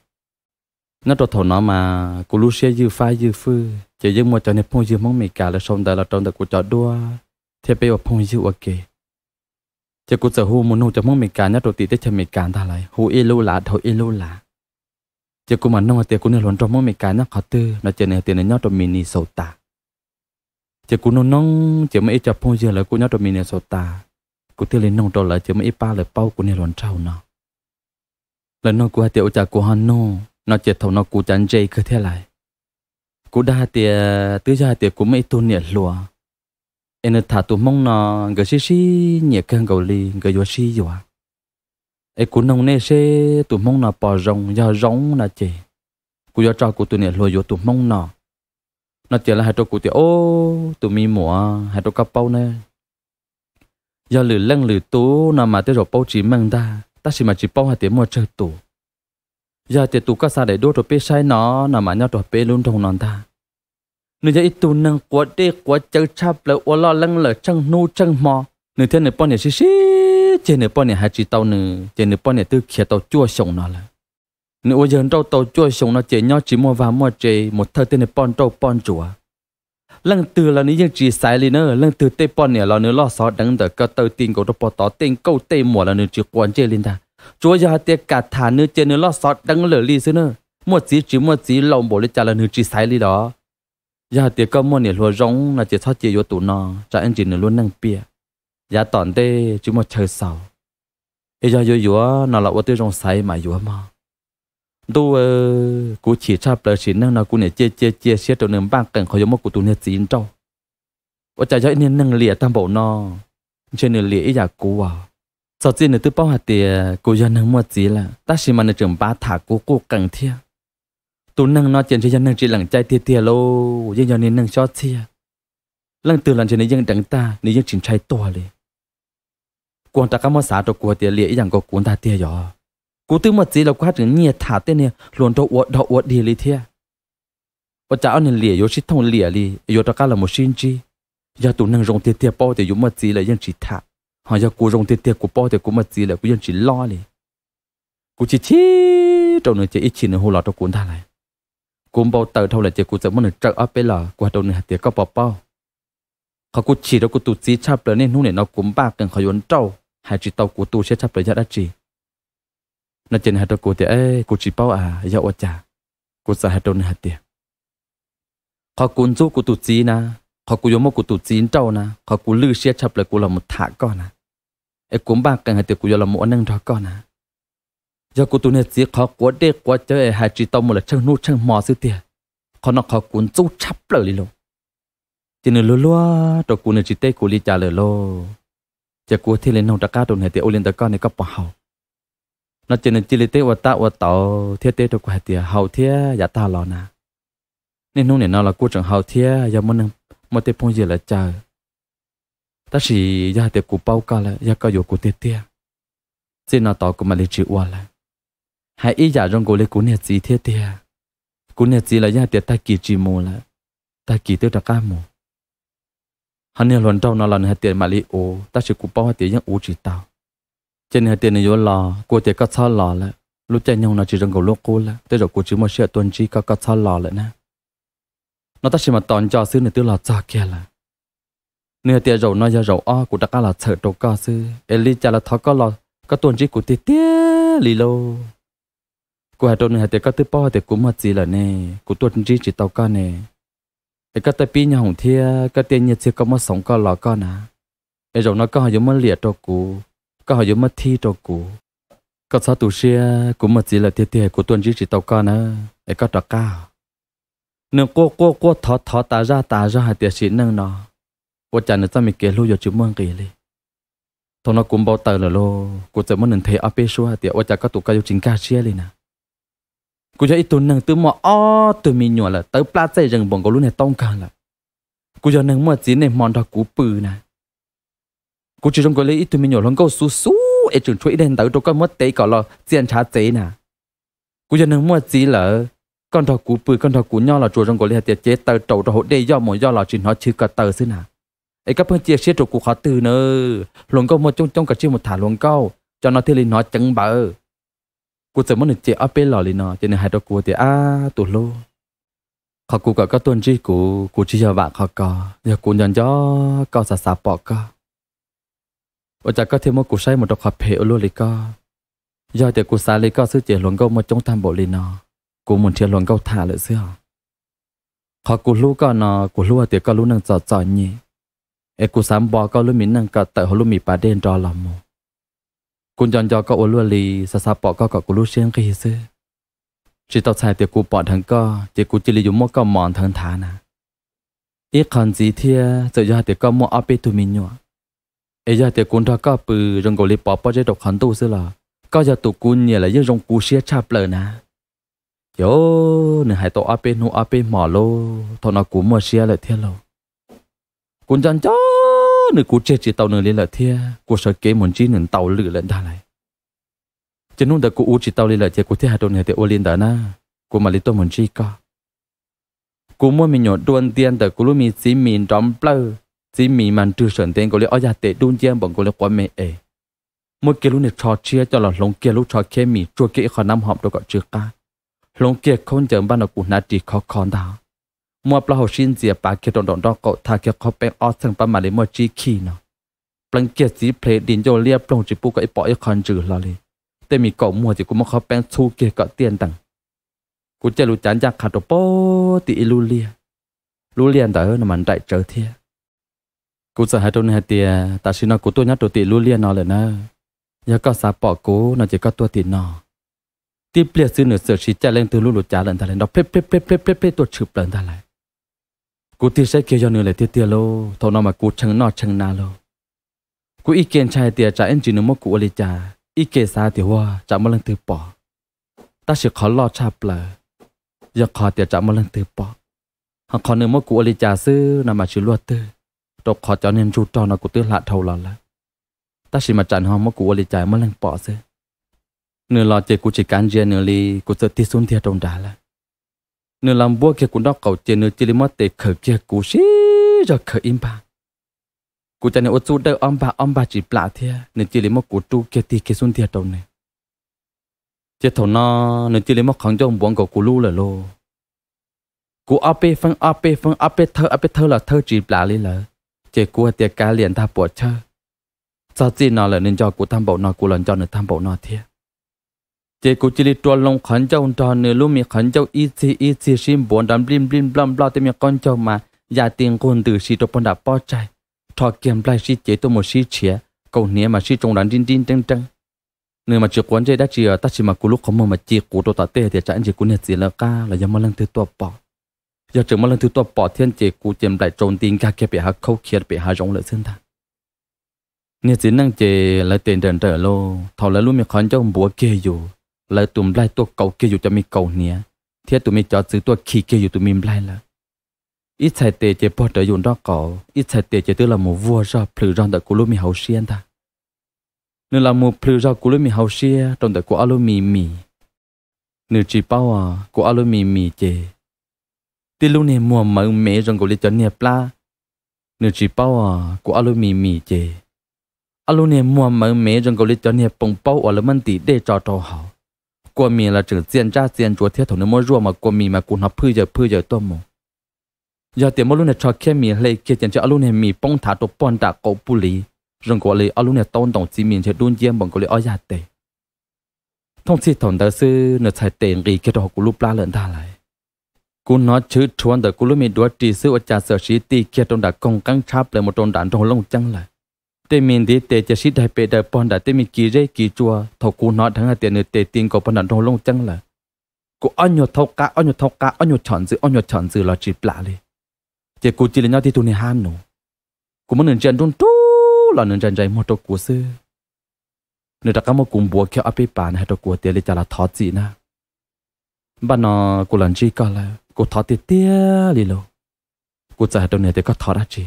nó cho thầu nó mà cú lu xe dư phai dư phơi chỉ riêng một cho này phong dư mong mì cả là xong đã là trong được của cho đua thế bây giờ phong dư ok chỉ cố sở hữu một nô cho mong mì cả nhất đầu tiên để cho mì cả ta lại hữu ilu là thấu ilu là chỉ cố mà nông thì cố nên luôn trong mong mì cả nhất khó tư nó chỉ nên tiền nên nhau trong mini sầu ta chỉ cố nông nông chỉ mới cho phong dư là cũng nhau trong mini sầu ta cố tiêu lên nông trong là chỉ mới ba là bao cố nên luôn trâu nó lần nông cố hai tiêu trả cố hắn nông nó chỉ thầu nó cố chán dây cứ thế lại cú đa tiề tư gia tiề cũng mấy tuần nhẹ lúa em thà tụ mong nó người xí xí nhẹ càng gầu lì người vừa xí vừa em cú nông nè xí tụ mong nó bỏ rong do rong là chê cú do cho cú tụ nhẹ lúa vừa tụ mong nó nó chỉ là hai chỗ cú tiề ô tụ mi mùa hai chỗ cặp bao nè do lử lăng lử tú nó mà tới rồi bao chỉ mang ta ta chỉ mà chỉ bao hai tiề mua chơi tụ giờ thì tụ các sa để đua trò pe sai nó nằm mà nhau trò pe luôn trong non ta nửa giờ ít tụ năng quá đê quá chớ chắp lại quá lo lăng lại trăng nu trăng mò nửa thế nửa bọn này xí xí chế nửa bọn này hai chỉ tàu nửa chế nửa bọn này tư kia tàu chua sống nó là nửa bây giờ tàu tàu chua sống nó chế nhau chỉ mua và mua chế một thời tên nửa bọn tàu bọn chùa lần từ là những chỉ sai lên nữa lần từ tây bọn này là nửa lo sót đắng đỡ cơ tàu tiền của tàu bỏ tỏ tiền câu tây mùa là nửa chỉ quan chế lên ta chúa giờ tiếc cả thả nữ trên nữ lót sọt đang lửa lì xứ nữa một tí chỉ một tí lòng bổ lên trả là nữ chỉ sai lì đó giờ tiếc có một nửa lúa rong là chỉ thoát chỉ vô tủ nò trả anh chỉ nửa luôn năng bia giờ tòn tê chỉ một trời sầu bây giờ vô vô nó là ô tô rong sai mà vô mà tu ờ, cú chỉ chắp lời chỉ năng là cú này chia chia chia chia cho nên bang cảnh khó giống một tu này chỉ trâu ô trả cho nên năng lìa tam bộ nọ trên nửa lìa ý giả cú à sau khi nữa tôi bảo hạt thì cô dân năng mua gì là ta chỉ mà nó trường ba thả cô cô cần thia tôi năng nói chuyện cho dân năng chỉ lặng chạy thia thia lô dân dân nên năng cho thia lăng từ lần cho này dân đẳng ta nên dân chỉ chạy to liền quan ta các món xã cho cô thì lệ rằng có cuốn ta thia rồi cô tư mà gì là quá trình nhiệt thả tên này luôn cho uất đau uất đi lý thia và cháu nên liệt yếu chỉ thông liệt đi yếu cho các là một sinh chi giờ tôi năng rong thia thia bao thì yếu mà gì là dân chỉ thả họ giờ cô rong tiệt tiệt của po thì cũng mất gì là cô dân chỉ lo liền cô chỉ chi trong nửa chỉ ít chỉ nửa hồ lọ trong cuốn ta này cũng bao tờ thâu là chỉ cô sẽ muốn nửa trợ áp bê lờ qua trong nửa tiệt có bỏ bao họ cô chỉ đó cô tụt chỉ chắp lời nên hôm này nó cũng ba cần họ vẫn trâu hai chỉ tàu của tu sẽ chắp lời ra đã chỉ nó trên hạt cô thì ấy cô chỉ bao à giờ ở chả cô sẽ hạt này nửa tiệt họ cuốn chú cô tụt chỉ na họ cú yếm cú tụ chín trâu na họ cú lư xe chập lại cú là một thả con na em cũng ba cần hai tiểu cú là một nâng đó con na giờ cú tụ này chỉ họ quá đê quá chơi hai chỉ tao một là chân nu chân mò sư tiệt họ nó họ cuốn chú chập lại luôn chỉ nữa lúa lúa rồi cú này chỉ tê cú đi trả lời lô giờ cú nông đặc cá đồ này tiểu lên đặc con này có bỏ hậu nó chỉ nên chỉ lấy tê và ta và tàu thiết tê tiệt hậu thiết giả ta lò na nên nông này nó là cú trưởng hậu thiết giờ muốn nâng mà tê phong giờ là chờ ta chỉ ra tê cụ bao cả là ra cả yêu cụ tê tê xin nó tao cũng mà lấy chữ là hãy ý giả trong cổ lấy cụ nè gì thế tê cụ nè gì là ra tê ta kỳ chỉ mù là ta kỳ tới đặc mù hắn nè lần đầu nó lần hạt tiền mà lấy ô ta chỉ cụ bao hai tiền những ô chỉ tao trên hạt tiền này vô lò cô tê có sao lò là lúc chạy nhau nó chỉ trong cổ lúc cô là tới rồi cô chỉ một sợi tuần chỉ có có sao lò lại nè nó ta chỉ mà tòn cho sư này tư lọt cho kia là nửa tia rầu nó giờ rầu o của ta là sợ trâu co sư eli cha là thọ có lọ, có tuần chỉ của tia tia lì lô của hà trôn này tia có tư bao tia cũng mất gì là nè của tuần chỉ chỉ tàu co nè cái cái tay pin nhà hồng thia cái tiền nhiệt thiệt có mất sống co lọ co nà cái rầu nó có họ giống mất liệt trâu cũ có họ giống mất thi trâu cũ có sao tụ xe cũng mất gì là tia tia của tuần chỉ chỉ tàu co nè cái có trò cao nương cô cô cô thọ thọ tà ra tà ra hai tiệt sĩ nương nó cô chả nữa ta mình kể lưu cho chúng mương kể đi thằng nó cũng bao tờ là lô cô chả muốn nâng thấy áp bê hai tiệt cô chả có tụ cao chính ca chia đi nè cô chả ít tuần nương từ mà o từ mình nhỏ là tới pla chạy rừng bọn cô luôn này tông càng là cô chả nương mua chín này mòn đó cú bự nè cô chỉ trong cái lấy ít từ mình nhỏ lắm câu su su ở trường chuỗi đen tới đâu mất tế cỏ lo tiền trá tế nè cô chả nâng mua chín là con thọ cú bự con thọ cú nho là chùa trong cổ lì tiệt chế tờ trầu trầu đây do mỗi do là chỉ nó chưa cả tờ xin à ấy các phương chia sẻ trầu cú khó từ nơ luồng câu một trong trong cả chi một thả luồng câu cho nó thiên linh nó chẳng bờ cú sớm muốn được chế ở bên lò lì nó cho nên hai đôi cú thì à tụt lô khó cú cả các tuần chi cú cú chỉ cho bạn khó có giờ cú nhận cho có sà sà bỏ có ở chợ có thêm một cú say một đọc hợp hệ ở lô lì có giờ thì cú xài lì có sự chế luồng câu một trong tam bộ lì nó câu thả nó cái ờ, bò mì đen mù, ô กูมันเทียนหลวงเกาถ่าเลยเสียขอกูรู้ก่อนนะกูรู้ว่าเดี๋ยวก็รู้นังจอดจอดนี่เอกูสามบอก็รู้มินังก็แต่หัวรู้มีปาเด่นจอลำมูกูจอนจอก็อวลวลีสาสาปอก็ก็กูรู้เชียงกี่ซื้อ chỉ tao xài tiệc cụ bỏ thằng co tiệc cụ chỉ là dùng mua co mòn thằng thả nè ít còn gì thia giờ giờ tiệc co mua áp tu mình nhọ ấy giờ tiệc cụ thằng co bự rong cổ li bỏ bỏ chế độc hắn tu xí là co giờ tụ cụ nhảy lại những rong cụ xia chạp lờ nè yo nè hai tổ áp bên hô áp bên mỏ lô thọ nó cú mò xe lại thiên lô cún chân cho nè cú chết chỉ tàu nửa lên lại thiên cú sợ kế muốn chi nửa tàu lửa lên đa lại chân nung đã cú u chỉ tàu lên lại thiên cú thiên hai tổ nè thiên ô lên đa na cú mà lên tổ muốn chi co. cú mua mình nhổ đuôn tiền để cú lúc mình xí mình trống plơ xí mình mình trừ sườn tiền cú lấy ở nhà tệ đun tiền bằng cú lấy quá mẹ ấy mỗi cái lúc này trò chia cho là lồng kia lúc trò kia mì trôi kia khỏi năm họp đâu có chưa cả ลงเกียคนเจิมบ้านกูนาดีเขาคอนดาวมัวปลาหัวชินเจียปากเกียดอนดอนดอกเกาะทาเกียเขาเป็นออสังปะมาเลยมัวจีขี้เนาะปลังเกียสีเพลดินโยเลียปลงจิปุกไอปอไอคอนจือลอเลยแต่มีเกาะมัวจิกูมัวเขาเป็นชูเกียเกาะเตียนตังกูจะรู้จันจากขาดโปติลูเลียลูเลียนแต่เออมันได้เจอเทียกูจะหาตัวเนี่ยเตียแต่ชินกูตัวนัดตัวติลูเลียนนอเลยนะยาก็สาปอกูน่าจะก็ตัวตินอ tiếp liệt sư nửa sửa chỉ chạy lên từ lúc lột trả lần ta lên đó pep pep pep pep pep pep tuột chụp lần ta lại cú tia sẽ kêu cho nửa lại tia tia lô thầu nó mà cú chăng nó chăng na lô cú ý kiến trai tia trả em chỉ nửa mốc cú ali trả ý kiến xa tia hoa trả một lần từ bỏ ta chỉ khó lo chạp là giờ khó tia trả một lần từ bỏ hàng khó nửa mốc cú ali trả sư nằm mà chỉ lo tư đâu khó cho nên chú tròn nó cú tư lạ thầu lọ là ta chỉ mà trả hoa mốc cú ali trả một lần bỏ sư nửa lo chè của chỉ cán gen nửa li của tớ tiết xuống thiệt trong đá là nửa làm búa kia của đau cầu chè nửa chỉ li mất tệ khởi kia của xí rồi khởi im ba của cho nên ôt su đỡ ông bà ông bà chỉ plạ thiệt nửa chỉ li mất của tu kia ti kia xuống thiệt trong này chế thầu nó nửa chỉ li mất khẳng ông bọn cậu của lu là lô của ape phân ape phân ape thơ bê thơ là thơ chỉ plạ li là chế của tiệt cá liền ta bỏ chơi sao chỉ nó là nên cho của tham bộ nó của lần cho nửa tham bộ nó thiệt เจกูจิลิตัวลงขันเจ้าทอนเนื้อลุมีขันเจ้าอีซีอีซีชิมบนดำบลิมบลิมบลัมบลาเตมมก้อนเจ้ามาอย่าเตียงคนตื่นชีตัวปนดับป้อใจทอเกียมปลายชีเจตัวหมดชีเฉียกูเนี้ยมาชีจงดันดินดินจังจังเนื้อมาจีกวนใจได้เจียตัดชิมากูลุกขโมยมาจีกูตัวตาเตะเดี๋ยวจะอันจีกูเนี่ยเสียละก้าแล้วยังมาเล่นถือตัวปอกอยากจะมาเล่นถือตัวปอกเทียนเจกูเจียมปลาโจงตีนกาเก็บไปหาเข้าเคียดไปหาจงเลยเส้นทางเนี่ยสินั่งเจและเต็นเดินเตินโลทอแล้วลูมีขอนเจ้าบัวเกยอยู่ lời tụm lại tôi cầu kia dù cho mình cầu nhé thế tụi mình cho chữ tôi khi kia dù tụi mình lại là ít sai tệ chế bỏ trở dùng đó cậu ít sai tệ chế tức là một vua ra phử ra đợi của lúc mình hậu xiên ta nên là một phử ra của lúc mình hậu xiên trong đợi của alo mì mì nữ chỉ bao à của alo mì mì chế tí lúc này mua mỡ mẹ rằng của lý cho nẹp la nữ chỉ bao à của alo mì mì chế alo này mua mỡ mẹ rằng của lý cho nẹp bông bao ở lớp mình tí để cho trò hậu 国民了整检查检查铁头那么弱嘛，国民嘛，共他配着配着多么。giờ tiền mỗi lúc này cho khi mình lấy kia tiền cho lúc này mình bông thả đồ bông đã cổ bù lý rồi gọi lấy lúc này tôn tổng chỉ mình cho đun giếng bằng gọi lấy ở nhà tệ thông chỉ thằng đó sư nó xài tiền gì kia đó cũng lúc la lợn ta lại cú nó chữ chuan đó cú lúc mình đuổi sư ở trà sở sĩ ti kia trong đã công căng chắp lại một trong đàn trong lông chăng lại tê mình đi tê chỉ xít đại bệ đại bọn đã tê mình kỳ rê kỳ chua thầu cú nó thằng à tiền nữa tê tiền của bọn đã đông lông chăng là cú ăn nhiều thâu cá ăn nhiều thâu cá ăn nhiều chọn dữ ăn nhiều chọn dữ lo chỉ lạ đi chỉ cú chì là nhau thì tu này ham nổ cú muốn nền chân đông tu là nền chân dây một đầu cú sư nền đặc cả một cùng bùa kéo áp bàn hai đầu cú tê lấy trả là thọ gì na bạn nó cú lần chì cả là cú thọ tê tê đi luôn cú trả đầu này tê có thọ ra gì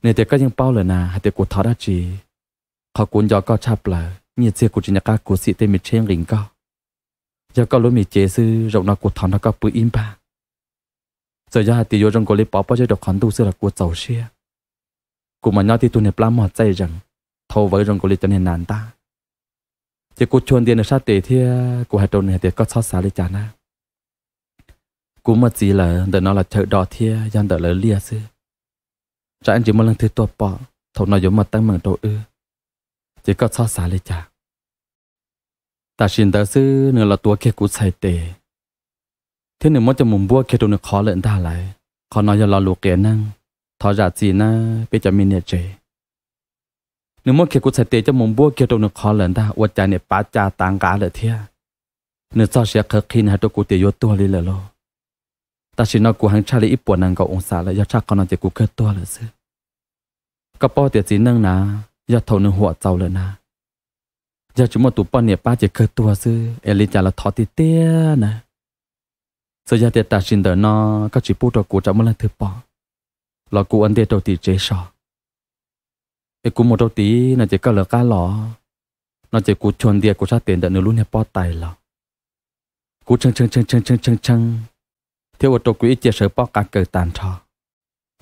เนี่ยเด็กก็ยังเป้าเลยนะเด็กกูทอดจีเขากุนยอก็ชับเลยเนี่ยเจ้ากูจินกากูสิเตมิเชงริงก็ยอก็รู้มีเจซื้อรองนกูทอนก็ปุยอิมปะจะยาติโยจงกูเลยปอปอจะดอกขอนดูเสื้อละกูเจ้าเชี่ยกูมันยอที่ตัวเนี่ยปลาหมอดใจจังทอไว้จงกูเลยจะเนี่ยนานตาจะกูชวนเดียนชาติเที่ยกูให้ตัวเนี่ยเด็กก็ชอบสาลิจานะกูมาจีเลยเดินนอนละเธอดอเที่ยยันเดินเลยเลียซื้อ cho anh chỉ một lần thứ tôi bỏ thầu nó giống mặt tăng mạng đồ ư chỉ có so xả lấy chả ta xin ta sư nửa là tua kia cũng sai tệ thế nửa mất cho mùng bua kia đồ nữa khó lợn ta lại khó nói cho lo lụa kia năng thọ giả gì na bị cho mình nhẹ chế nửa mất kia cũng sai tệ cho mùng bua kia đồ nữa khó lợn ta uất cha này bá cha tăng cả lợi thia nửa sao sẽ khờ khi nào tôi cũng tiêu vô tua đi lợi lo ta chỉ nói của hàng cha lý ít buồn nàng cậu ông xã là do cha con nó chỉ của cơ to là sư có bao tiền gì nâng nà do thầu nâng hụa giàu là nà giờ chúng một tụ bao nè ba chỉ cơ to sư em lý trả là thọ tê tê nè sự gia tiền ta xin đỡ nó có chỉ bút cho cụ chẳng một lần thứ bỏ là cụ ăn tiền đầu tí chế sọ cái cụ một đầu tí là chỉ có lỡ cá lọ nó chỉ cụ chuẩn tiền cụ sát tiền đỡ nửa luôn nè bỏ tay lọ cụ chăng chăng chăng chăng chăng chăng chăng theo ở chỗ quỹ chia sẻ bao cả cờ tàn trò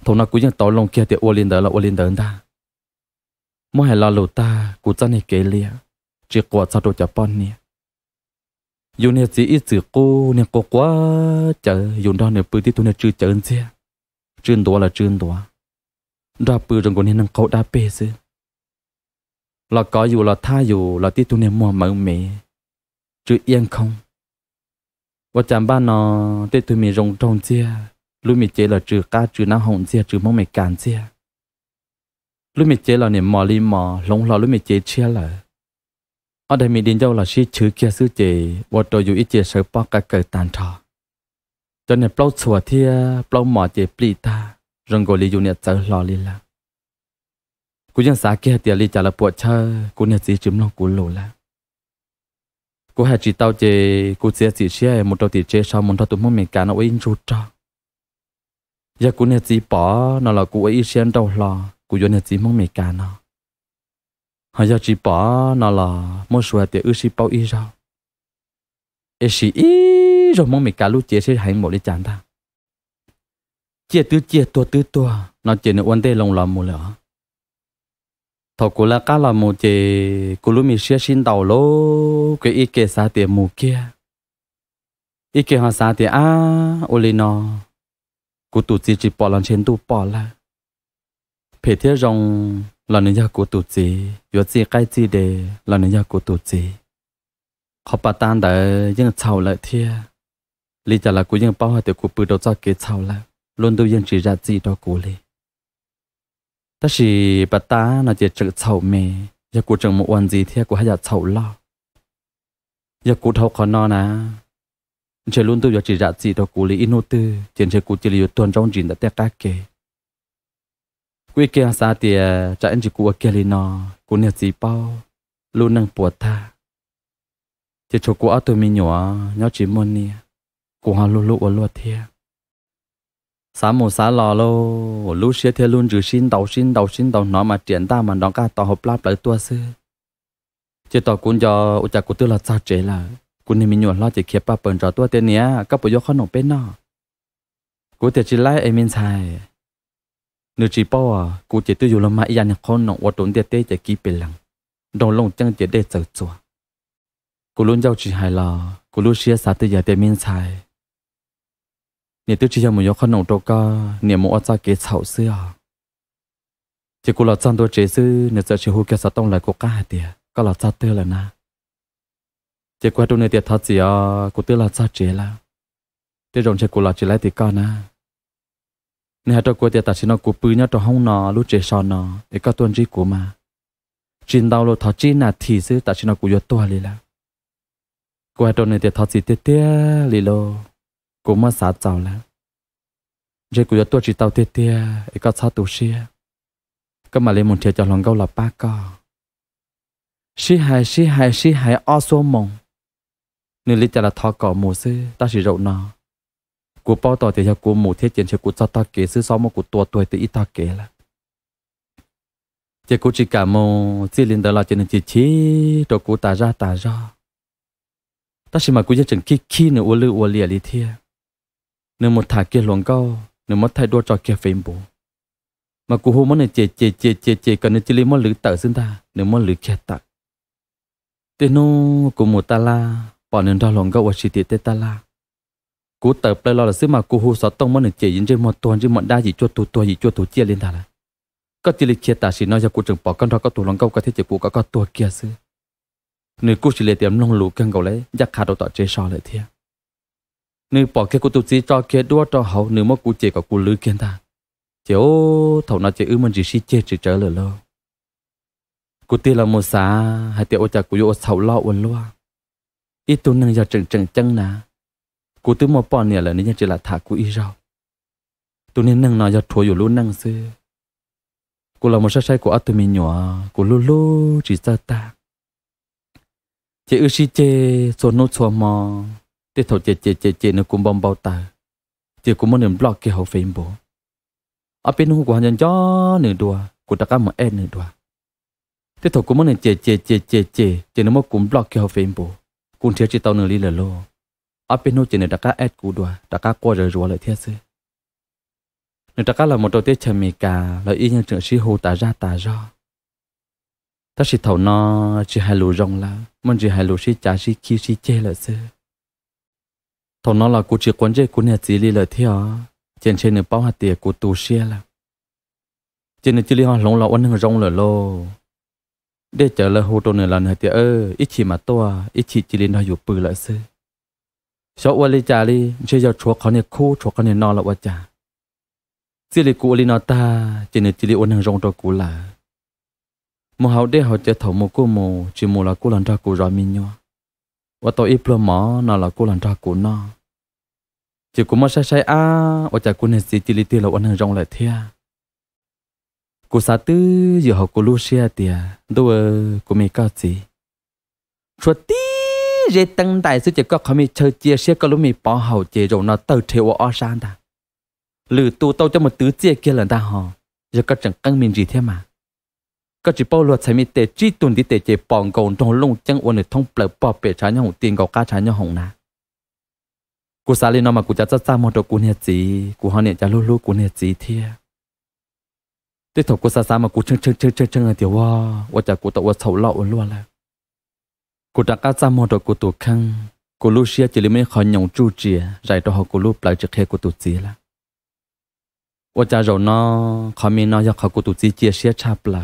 thằng nó cũng như tàu lông kia thì ô lên đỡ là ô lên đỡ ta mỗi hẹn lo lụt ta cũng chân này kế lia chỉ quả sao đồ cho bọn nè dù nè chỉ ít chữ cô nè cô quá chờ dù đó nè bự thì tu nè chưa chờ anh xe chưa đó là chưa đó ra bự rằng còn nè năng cậu đã bê xứ là có dù là tha dù là tí tu nè mua mỡ mẹ chứ yên không ว่าจำบ้านนอได้ตุวมีรงตรงเจียลูมีเจเราจือก้าจือน้าหงเจียจือมองไม่การเจียลูมีเจเราเนี่ยมอลีมอหลงหลอลูมีเจเชี่ยเลยอดมีดินเจ้าเราชี้ชื่อเกียซื้อเจว่าตัวอยู่อีเจเสือปอกกะเกิดตานทอจนเนี่ยเปล่าสวดเทียเปล่าหมอเจปลีตา รงโกลีอยู่เนี่ยเจอหล่อลีละกูยังสาเกียเตียลีจาละปวดเชอกูเนี่ยสีจึมลองกูหลูละ cô hà chỉ tao chê cô chia chỉ chia một đầu thì chê sau một đầu tụi mình mình cả nó in rút cho giờ cô nè chỉ bỏ nó là cô ấy xem đâu lo cô vô nè chỉ mong mình cả nó họ giờ chỉ bỏ nó là mua sữa thì ước chỉ bao ít rau ê chỉ ít rồi mong mình cả lúc chia sẽ hay một đi chán ta chia tứ chia tua tứ tua nó chỉ nó uốn tê lòng lòng một lửa thọ cô là cá là mù chè cô lúc mình xia xin đầu lô cái ý kia sao tiền mù kia ý kia họ sao tiền à ô lên nó cô tụt chỉ chỉ bỏ lần trên tu bỏ là phải thế rong là nên giờ cô tụt chỉ vừa chỉ cái chỉ để là nên giờ cô tụt chỉ họ bắt tan để những chầu lại thế lý trả là cô những bao hoa tiểu cô bự đầu cho kế chầu là luôn đâu những chỉ ra gì đó cô lên ta chỉ bắt ta nó chỉ trực sầu mê giờ cụ chẳng một quan gì thì cụ hay giờ sầu lo giờ cụ thâu khó no nà chỉ luôn tôi giờ chỉ dạ gì đó cụ lý inu tư chỉ chỉ cụ chỉ lý tuần trong chuyện đã tét cá kề, quý kia xa thì chạy anh chỉ cụ kia lý nó cụ nhớ gì bao luôn năng bùa ta chỉ cho cụ ở tôi mình nhỏ nhớ chỉ muốn nia, cụ hà luôn ở luôn thiệt xã mù xã lò lô lú xia theo luôn chữ xin đầu xin đầu xin đầu nó mà triển ta mà đón cả tàu hộp láp lại tua sư chỉ tàu cũng cho ủa chả cũng tư là sao chế là cũng nên mình nhổ lo chỉ khiếp ba bẩn cho tua tên nhé các bộ vô khó nổ bên nọ, cũng thể chỉ lái em minh sai, nửa chỉ bao à cũng chỉ tư dù là mãi yàn khó nổ và tốn tiền tê chỉ kí bên lăng đầu lông chân chỉ để sợ chua cũng luôn giao chỉ hài lò cũng luôn xia xã tư giờ tên minh sai nè tôi chỉ cho một nhóm khăn nồng ca nè một ắt ra kế thảo xưa chỉ có là chân tôi chế sư nè giờ chỉ hú kia sao tông lại cô ca hạt tiệt có là cha tư là na chỉ qua tôi nè tiệt thật gì à cô tư là cha chế là tiệt dùng chỉ cô là chỉ lấy thì ca na nè hạt tôi cô tiệt ta chỉ nó cô bự nhá tôi hông nọ lúc chế sao nọ, để các tuần chỉ của mà chín đau rồi thọ chi là thì sư ta chỉ nó cô yo to lì là qua tôi nè tiệt thật gì tiệt tiệt lì lo กูมาสาเจ้าแล้วเจ้กูจะตัวจีเต้าเตี้ยๆไอ้ก็ชอบตัวเชียก็มาเลยมุนเทียจะลองเกาหลับป้าก็ชีหายชีหายชีหายอ้อซัวมงนึกลิจะละทอก่อหมูซื้อตาสีเราเนาะกูป้อต่อเตียกูหมูเทียเจียนเชกูจะตาเก๋ซื้อซ้อมกูตัวตัวตีอีตาเก๋ละเจ้กูจีกาโมจีลินเดลาเจนจีชีตัวกูตาจ้าตาจ้าตาสิมากูจะจึงขี้ขี้เนื้อวัวลือวัวเลียลิเทีย nếu một thả kia luồng câu nếu mất thay đua trò kia phim bố mà cú hô mất này chê chê chê chê chê cần nên chỉ lấy mất lưỡi tờ xin ta nếu mất lưỡi kia tạc tên nó cú một ta la bỏ nên đo luồng câu ở chỉ tiết ta la cú tờ plei lo là xứ mà cú hô sáu tông mất này chê dính trên một tuần trên một đa gì chua tu tu gì chua tu chia lên ta là có chỉ lấy kia ta xin nói cho cụ trưởng bỏ con đó có tù luồng câu có thể chỉ cụ có có tua kia xứ nếu cú chỉ lấy tiệm long lũ căng cầu lấy giặc khá đầu tỏ chế so lại thiệt nếu bỏ cái cô tụt gì cho kia đua cho hậu nếu mà cô chế có cô lưới kia ta ô thầu nó chế ư mình chỉ si chế chỉ trở lời lâu cô tiên là một xã hai tiệu ô chả cô vô sầu lo uốn loa ít tu nâng giờ trừng trừng chân nà cô tư một bọn nè là nên chỉ là thả cô y rau tu nên nâng nó giờ thua vô luôn nâng sư cô là một sai sai của ở tụi mình nhỏ cô lu lu chỉ sao ta chế ư si chế số nốt số mò Thế thầu chê chê chê chê nó cũng bom bao ta. Chê cũng muốn nền block kia hậu phim bố. Ở bên hữu của nhân cho nửa đùa. Của ta cả một em nửa đùa. Thế thầu cũng muốn nền chê chê chê chê chê. Chê nó mới cũng block kia hậu phim bố. Cũng thế chê tao nửa lý lờ lô. Ở bên hữu chê nửa ta cả ad của đùa. Ta cả qua rồi rùa lại thiết sư. Nửa ta cả là một đầu tiết chê mì cả. Là y nhân trưởng sĩ hù tả ra tả ra ta chỉ thầu nó chỉ hai lù rong là mình chỉ hai lù chỉ trả chỉ kia chỉ chê là xưa thầu nó là cô chỉ quan chế cô nhà chỉ li là thế à trên trên nửa bao hạt tiền cô tu xe là trên nửa chỉ li họ lông là ăn hàng rong là lô để chờ là hồ tô nửa lần hạt tiền ơ ít chỉ mà to ít chỉ chỉ li nó bự nó อยู่ปืน lại xí số vật lý trả li chơi giờ chúa เขาเนี่ยคู่ chúa เขาเนี่ยนอน là ว่าจ่า chỉ li cô li nó ta trên nửa chỉ li ăn hàng rong cho cô là một hậu để họ chơi thầu một cô mồ chỉ mồ là cô làm ra cô rồi minh nhau và tôi ít lo mỏ nó là cô làm ra cô nó chỉ cũng mơ sai sai à ở chả cũng nên gì chỉ lý tiêu là anh rong lại thế à cô sa tư giờ học ờ, cô lu xe tiề đâu cô mi cao gì chúa tí dễ tăng đại sư chỉ có không mi chơi chia xe có lúc mi bỏ hậu chế rồi nó tự theo ở sáng ta lử tu tàu cho một tứ chia kia lần ta hò giờ có chẳng căng mình gì thế mà có chỉ bao luật sai mi tệ chi tuần đi tệ chế bỏng cầu trong lông chân uốn để thông bờ bò bể trái nhau tiền gạo cá trái nhau hồng nà กูสาลีนอมากูจะจ้าจ้ามอดกูเนี่ยจีกูฮอเนี่ยจะลู่ลู่กูเนี่ยจีเทียที่ถกกูสาสามากูเชิงเชิงเชิงเชิงเชิงเดียวว่าว่าจะกูตะว่าเสาเล่าล้วนแล้วกูดักก้าจ้ามอดกูตัวข้างกูลู่เชียจิลิไม่ขอหยงจูเจียใจตัวหกูลู่ปลายจะเคกูตัวจีละว่าจะเราเนาะขอมีเนาะอยากขอกูตัวจีเจียเชียชาปลา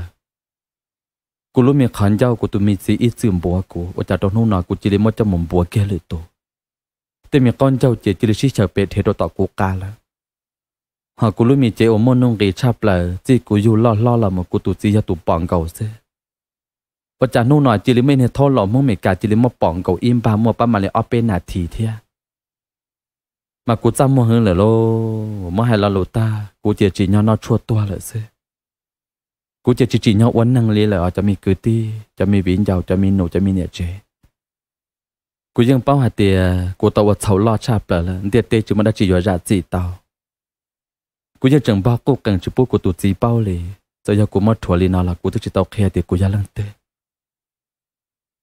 กูรู้มีขันเจ้ากูตัวมีจีอีจืมบัวกูว่าจะตัวนู่นหน่อยกูจิลิมอจะมุมบัวเกลือตัวแต่มีก้อนเจ้าเจจิลิชิเฉเปเทโดต่อกูกาละหากูรู้มีเจอมนุ่งกีชาเปล่าจีกูอยู่ล่อล่อละมกูตุจียาตุปองเก่าเสประจานู่นหน่อยจิลิไม่เนทอหล่อมึ่งเมกาจิลิมอปองเก่าอิมบามัวปะมาเลยออเป็นนาทีเทียมากูจำมัวหฮงเหลือโลมาให้ลาโลตากูเจจีนยอนอชั่วตัวเลยเสกูเจจีจีนยอวันนั่งเลยเหือจะมีกือตีจะมีวินเจ้าจะมีหนูจะมีเนี่ยเจกูยังเป้าหาเตียกูตัวเสาลอชาเปล่าละเตียเตจูมันได้จีอยู่ราจีเตากูยังจังบ้ากูกังจูปูกูตุจีเป้าเลยจะยากูมอดถั่วลีนาละกูตุจีเตาเคเตียกูยาลังเต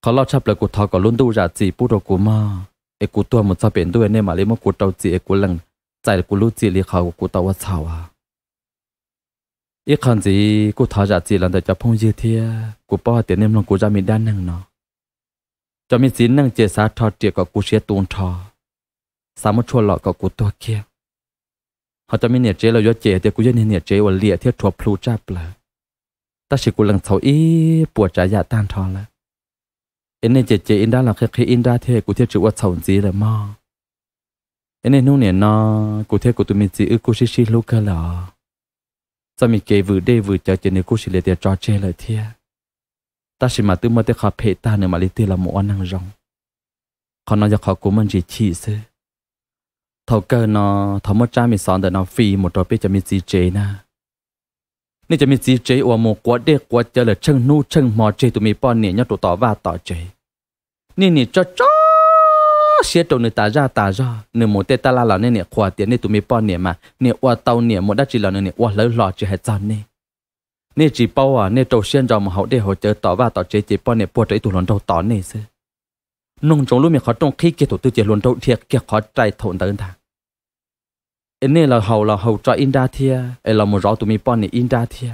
เขาลอชาเปล่ากูทอก่อนลุ่นดูราจีปูโรกูมาเอกูตัวมันจะเป็นด้วยเนี่ยมาเลยมกูเตาจีเอกูลังใจกูรู้จีลีเขากูตัวเสาอ่ะอีกคันจีกูทอราจีหลังแต่จะพงยืเทียกูป้อเตียเนี่ยมันกูจะมีด้านหนึ่งเนาะจอมีสินนั่งเจสาทอเจียกับกูเชียตูนทอสามชวนหลอกกับกูตัวเคียเขาจะมีเนี่ยเจเรายอเจเตียกูยอเนี่ยเจวันเลียเทียทัวพลูจ้าเปล่าตาชิกูลังเสาอีปวดใจยาต้านทอแล้วเอ็นเนเจเจอินด้าหลังเคเคอินด้าเทกูเทียจืดว่าเสาจีเลยมอเอ็นเนนู่นเนี่ยนอกูเทียกูตุมีจีอือกูชิชิลูกกะนหรอจะมีเกวือได้วือเจอเจเนกูชิเลเตียจอเจเลยเทีย ta xin mà tự mà tự khó phê ta nữa mà lấy tự là một anh năng rong khó nó cho khó của mình chỉ chỉ xứ thầu cơ nó thầu mất cha mình sọn để nó phi một trò biết cho mình gì chế na nên cho mình gì chế ở một quá đế quá chơi là chân nu chân mò chế tụi mình bọn nè nhau tụi tỏ vã tỏ chế nên nè cho cho xe trộn nè ta ra ta ra nè một tê ta la là nè nè khóa tiền nè tụi mình bọn nè mà nè qua tàu nè một đá chỉ là nè nè qua lỡ lò chỉ hết chân nè nè chỉ bảo à nè trâu tiên rồi mà hậu để hỗ trợ tỏ và tỏ chế chỉ bảo nè bùa trời tụ luận trâu tỏ nè sư nông trống lúc mình khó trong khi kết thủ tư chế luận trâu thiệt kia khó trai thổn tới thằng anh nè là hậu là hậu cho in ra thia em là một rõ tụi mình bảo nè in ra thia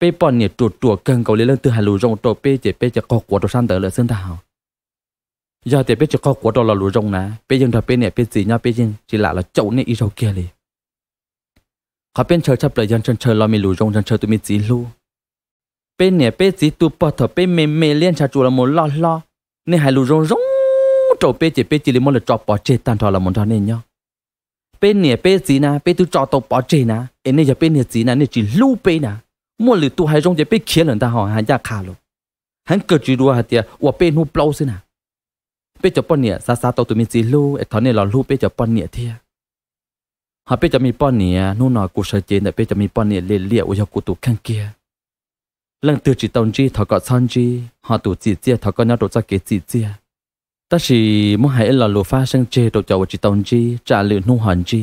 bé bao nè chuột chuột cần cầu lấy lên từ hà lù rong tổ bây chế bây chế có quả trâu sang tới là sơn thảo giờ thì bây chế có quả trâu là lù rong nè bây giờ trâu bây nè bây gì nhá bây giờ chỉ là là chậu nè ít rau kia liền ขาเป็นเชิดชับเลยยันเชิญเชิญเราไม่รู้จงเชิญเชิญตัวมีจีรู้เป็นเนี่ยเป็นจีตัวปอดเถอะเป็นเมเมเลียนชาจูละมดล่อล่อเนี่ยหายรู้จงจงโจเป็นจีเป็นจีลิมอเลยจอปอดเจตันทอละมดนทอนเนี่ยเนาะเป็นเนี่ยเป็นจีนะเป็นตัวจอตัวปอดเจนะเอ็นเนี่ยจะเป็นเนี่ยจีนะเนี่ยจีรู้เป็นนะมั่หรือตัวหายจงจะเป็นเขียนหลังตาหอหายากขาลูกหันเกิดจีรู้หัดเดียว่าเป็นหูเปล่าสินะเป็นจบปอนเนี่ยซาซาตัวตัวมีจีรู้ไอ้ทอนเนี่ยเรารู้เป็นจบปอนเนี่ยเทียหาเปจะมีป้อนเนี่ยนู่นหน่อยกูเชเจนแต่เปจะมีป้อนเนี่ยเลี่ยเลี่ยอุยกูตุกข้างเกียลังตือจิตตองจีทอกอซันจีหาตุจีเจียทอกอนาตุจักเกจีเจียแต่สิมุ่งให้เราลูฟ้าเชิงเจตุจาวจิตตองจีจ่าลือนู่นหันจี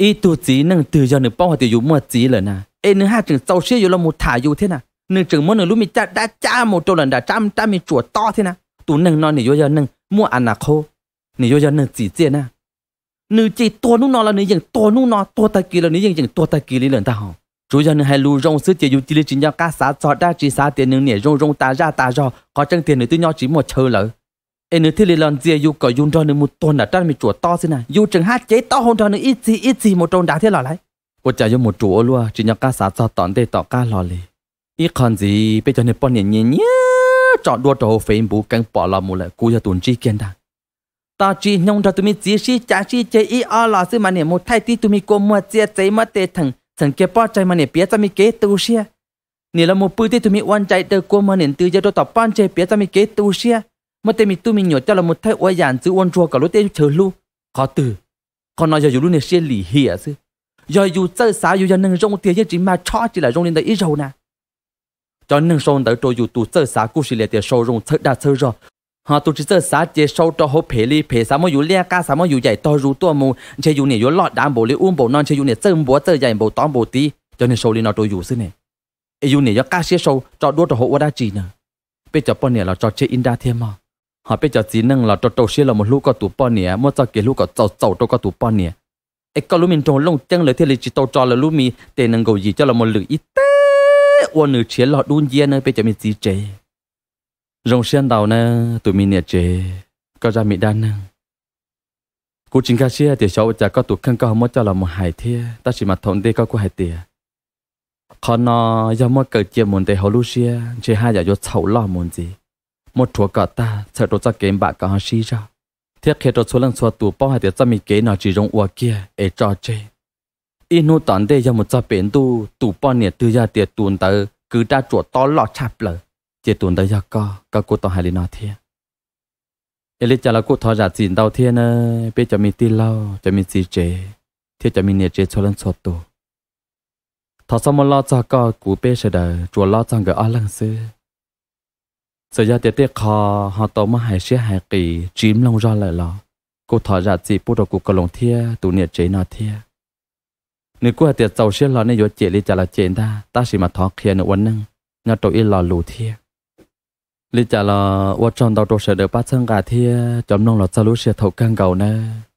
อีตุจีนั่งตือยาหนึ่งป้อนหัวติอยู่มั่วจีเลยนะเอ็นห้าจึงเจ้าเชี่ยอยู่ละมุถ่ายอยู่เท่น่ะหนึ่งจึงมั่วหนึ่งรู้มีจ้าได้จ้าหมดตัวหลังได้จ้าจ้ามีจวดต่อเท่น่ะตัวหนึ่งนอนหนึ่งโยยาหนึ่งมั่วอนาโคหนึ่งโยยาหนึ่งจีเจียน่ะ nữ chỉ tua nu nó là nữ dừng tua nu nó tua ta kỳ là nữ dừng dừng tua ta kỳ lý lần ta hông chủ yếu là hai lù rong sứ chỉ dùng chỉ lý chính nhau cá xã cho đa chỉ ta ra ta cho có chân tiền nữ tư nhau chỉ một chờ lỡ em nữ thiết lần dìa dù cởi cho nữ một tuần đã trang mình chuột to xin à dù chừng hát chế to hơn cho nữ ít gì ít gì một tròn đá thế lọ lại cô trả một chuột luôn chỉ nhau cá xã cho tòn tê tỏ cá lọ lì gì bây giờ nữ bọn nhẹ nhẹ chọn đua trò phim bù căng bỏ lọ mù lại cú cho tuần chi kiên đang tao chỉ nhung cho tụi mình chỉ sĩ chả sĩ chơi ý ở là sư mà nè một thay tí tụi mình cố mua chia giấy mà tê thằng thằng kia bỏ chạy mà nè biết tao mình kế tu xia nè là một bữa tê tụi mình quan chạy từ cố mà nè từ giờ tôi tập ban chơi biết tao mình kế tu xia mà tê mình tụi mình nhỏ cho là một thay oai giản chữ oan chua cả lối tê chờ lu khó từ còn nói giờ dù luôn nè xia lì hìa sư giờ dù chơi xã dù giờ nâng rong tê chỉ mà cho chỉ là rong lên tới ít rồi nè cho nên sau đó tôi dù tụ sơ xã cũng chỉ là tiền sau rong thất đa sơ rồi họ tổ chức sợ xã chế sâu cho hộp phê li phê sao mà dù lia ca sao mà dù dạy to rú tua mù chế dù nè dù lọt đám bồ li uống um bồ non chế dù nè chân búa chơi dạy bồ tóm bồ tí cho nên sâu li nó tôi dù xí nè e dù nè do ca chế sâu cho đua cho hộ qua đa chỉ nè bây giờ bọn nè là cho chế in đa thêm mà họ bây giờ chỉ nâng là cho trâu xí là một lúc có tụ bọn nè mua cho kia lúc có tàu tàu cho có tụ bọn nè e có lúc mình trông lông chân lời thế li chỉ tàu cho là lúc mì để nâng cầu gì cho là một lửa ít tế uôn nửa chế lọ đun dê nơi bây giờ mình chỉ chế rong xiên đầu nè tụi mình nhiệt chế có ra mỹ đan nè cú chính ca xe thì cháu chả có tụt khăn có mất cho là một hải thia ta chỉ mặt thông đi có của hải tiề khó nó do mất cờ chia muốn để hồ lu xe chỉ hai giờ vô chậu lo muốn gì một chúa cả ta sợ đồ cho kém bạc cả họ xí ra thiết khi đồ số lần số tụi bao hải tiề cho mình kế nó chỉ rồng ua kia để cho chơi inu tản đây do một cho bến tu tụi bao nhiệt tư gia tiền tuần tới cứ ra chuột to lọ chặt lời chế tuần đây ra co có cô tao hai nó thiên em lấy cha là cô thọ giả xin đau thiên ơi biết cho mình tin lâu cho mình gì chế thiết cho mình nhiệt chế cho lần sốt tổ thọ xong một lo cho co cú bê sẽ đờ chùa lo cho người ở lần xưa sự ra tiết tiết khó họ tổ mà hải xe hải kỳ chìm lòng ra lại lo cô thọ giả xin bút đầu cô cầu lòng thia tụ nhiệt chế nó thia nếu cô tiết giàu xe lo nên vô chế lấy cha là chế ta ta chỉ mà thọ kia ở uốn nâng nó tổ ít lo lù thia lý trả là vợ chồng tao đồ sẽ được bắt chân cả thì chấm nông là cho lúc sẽ thấu căng cầu nè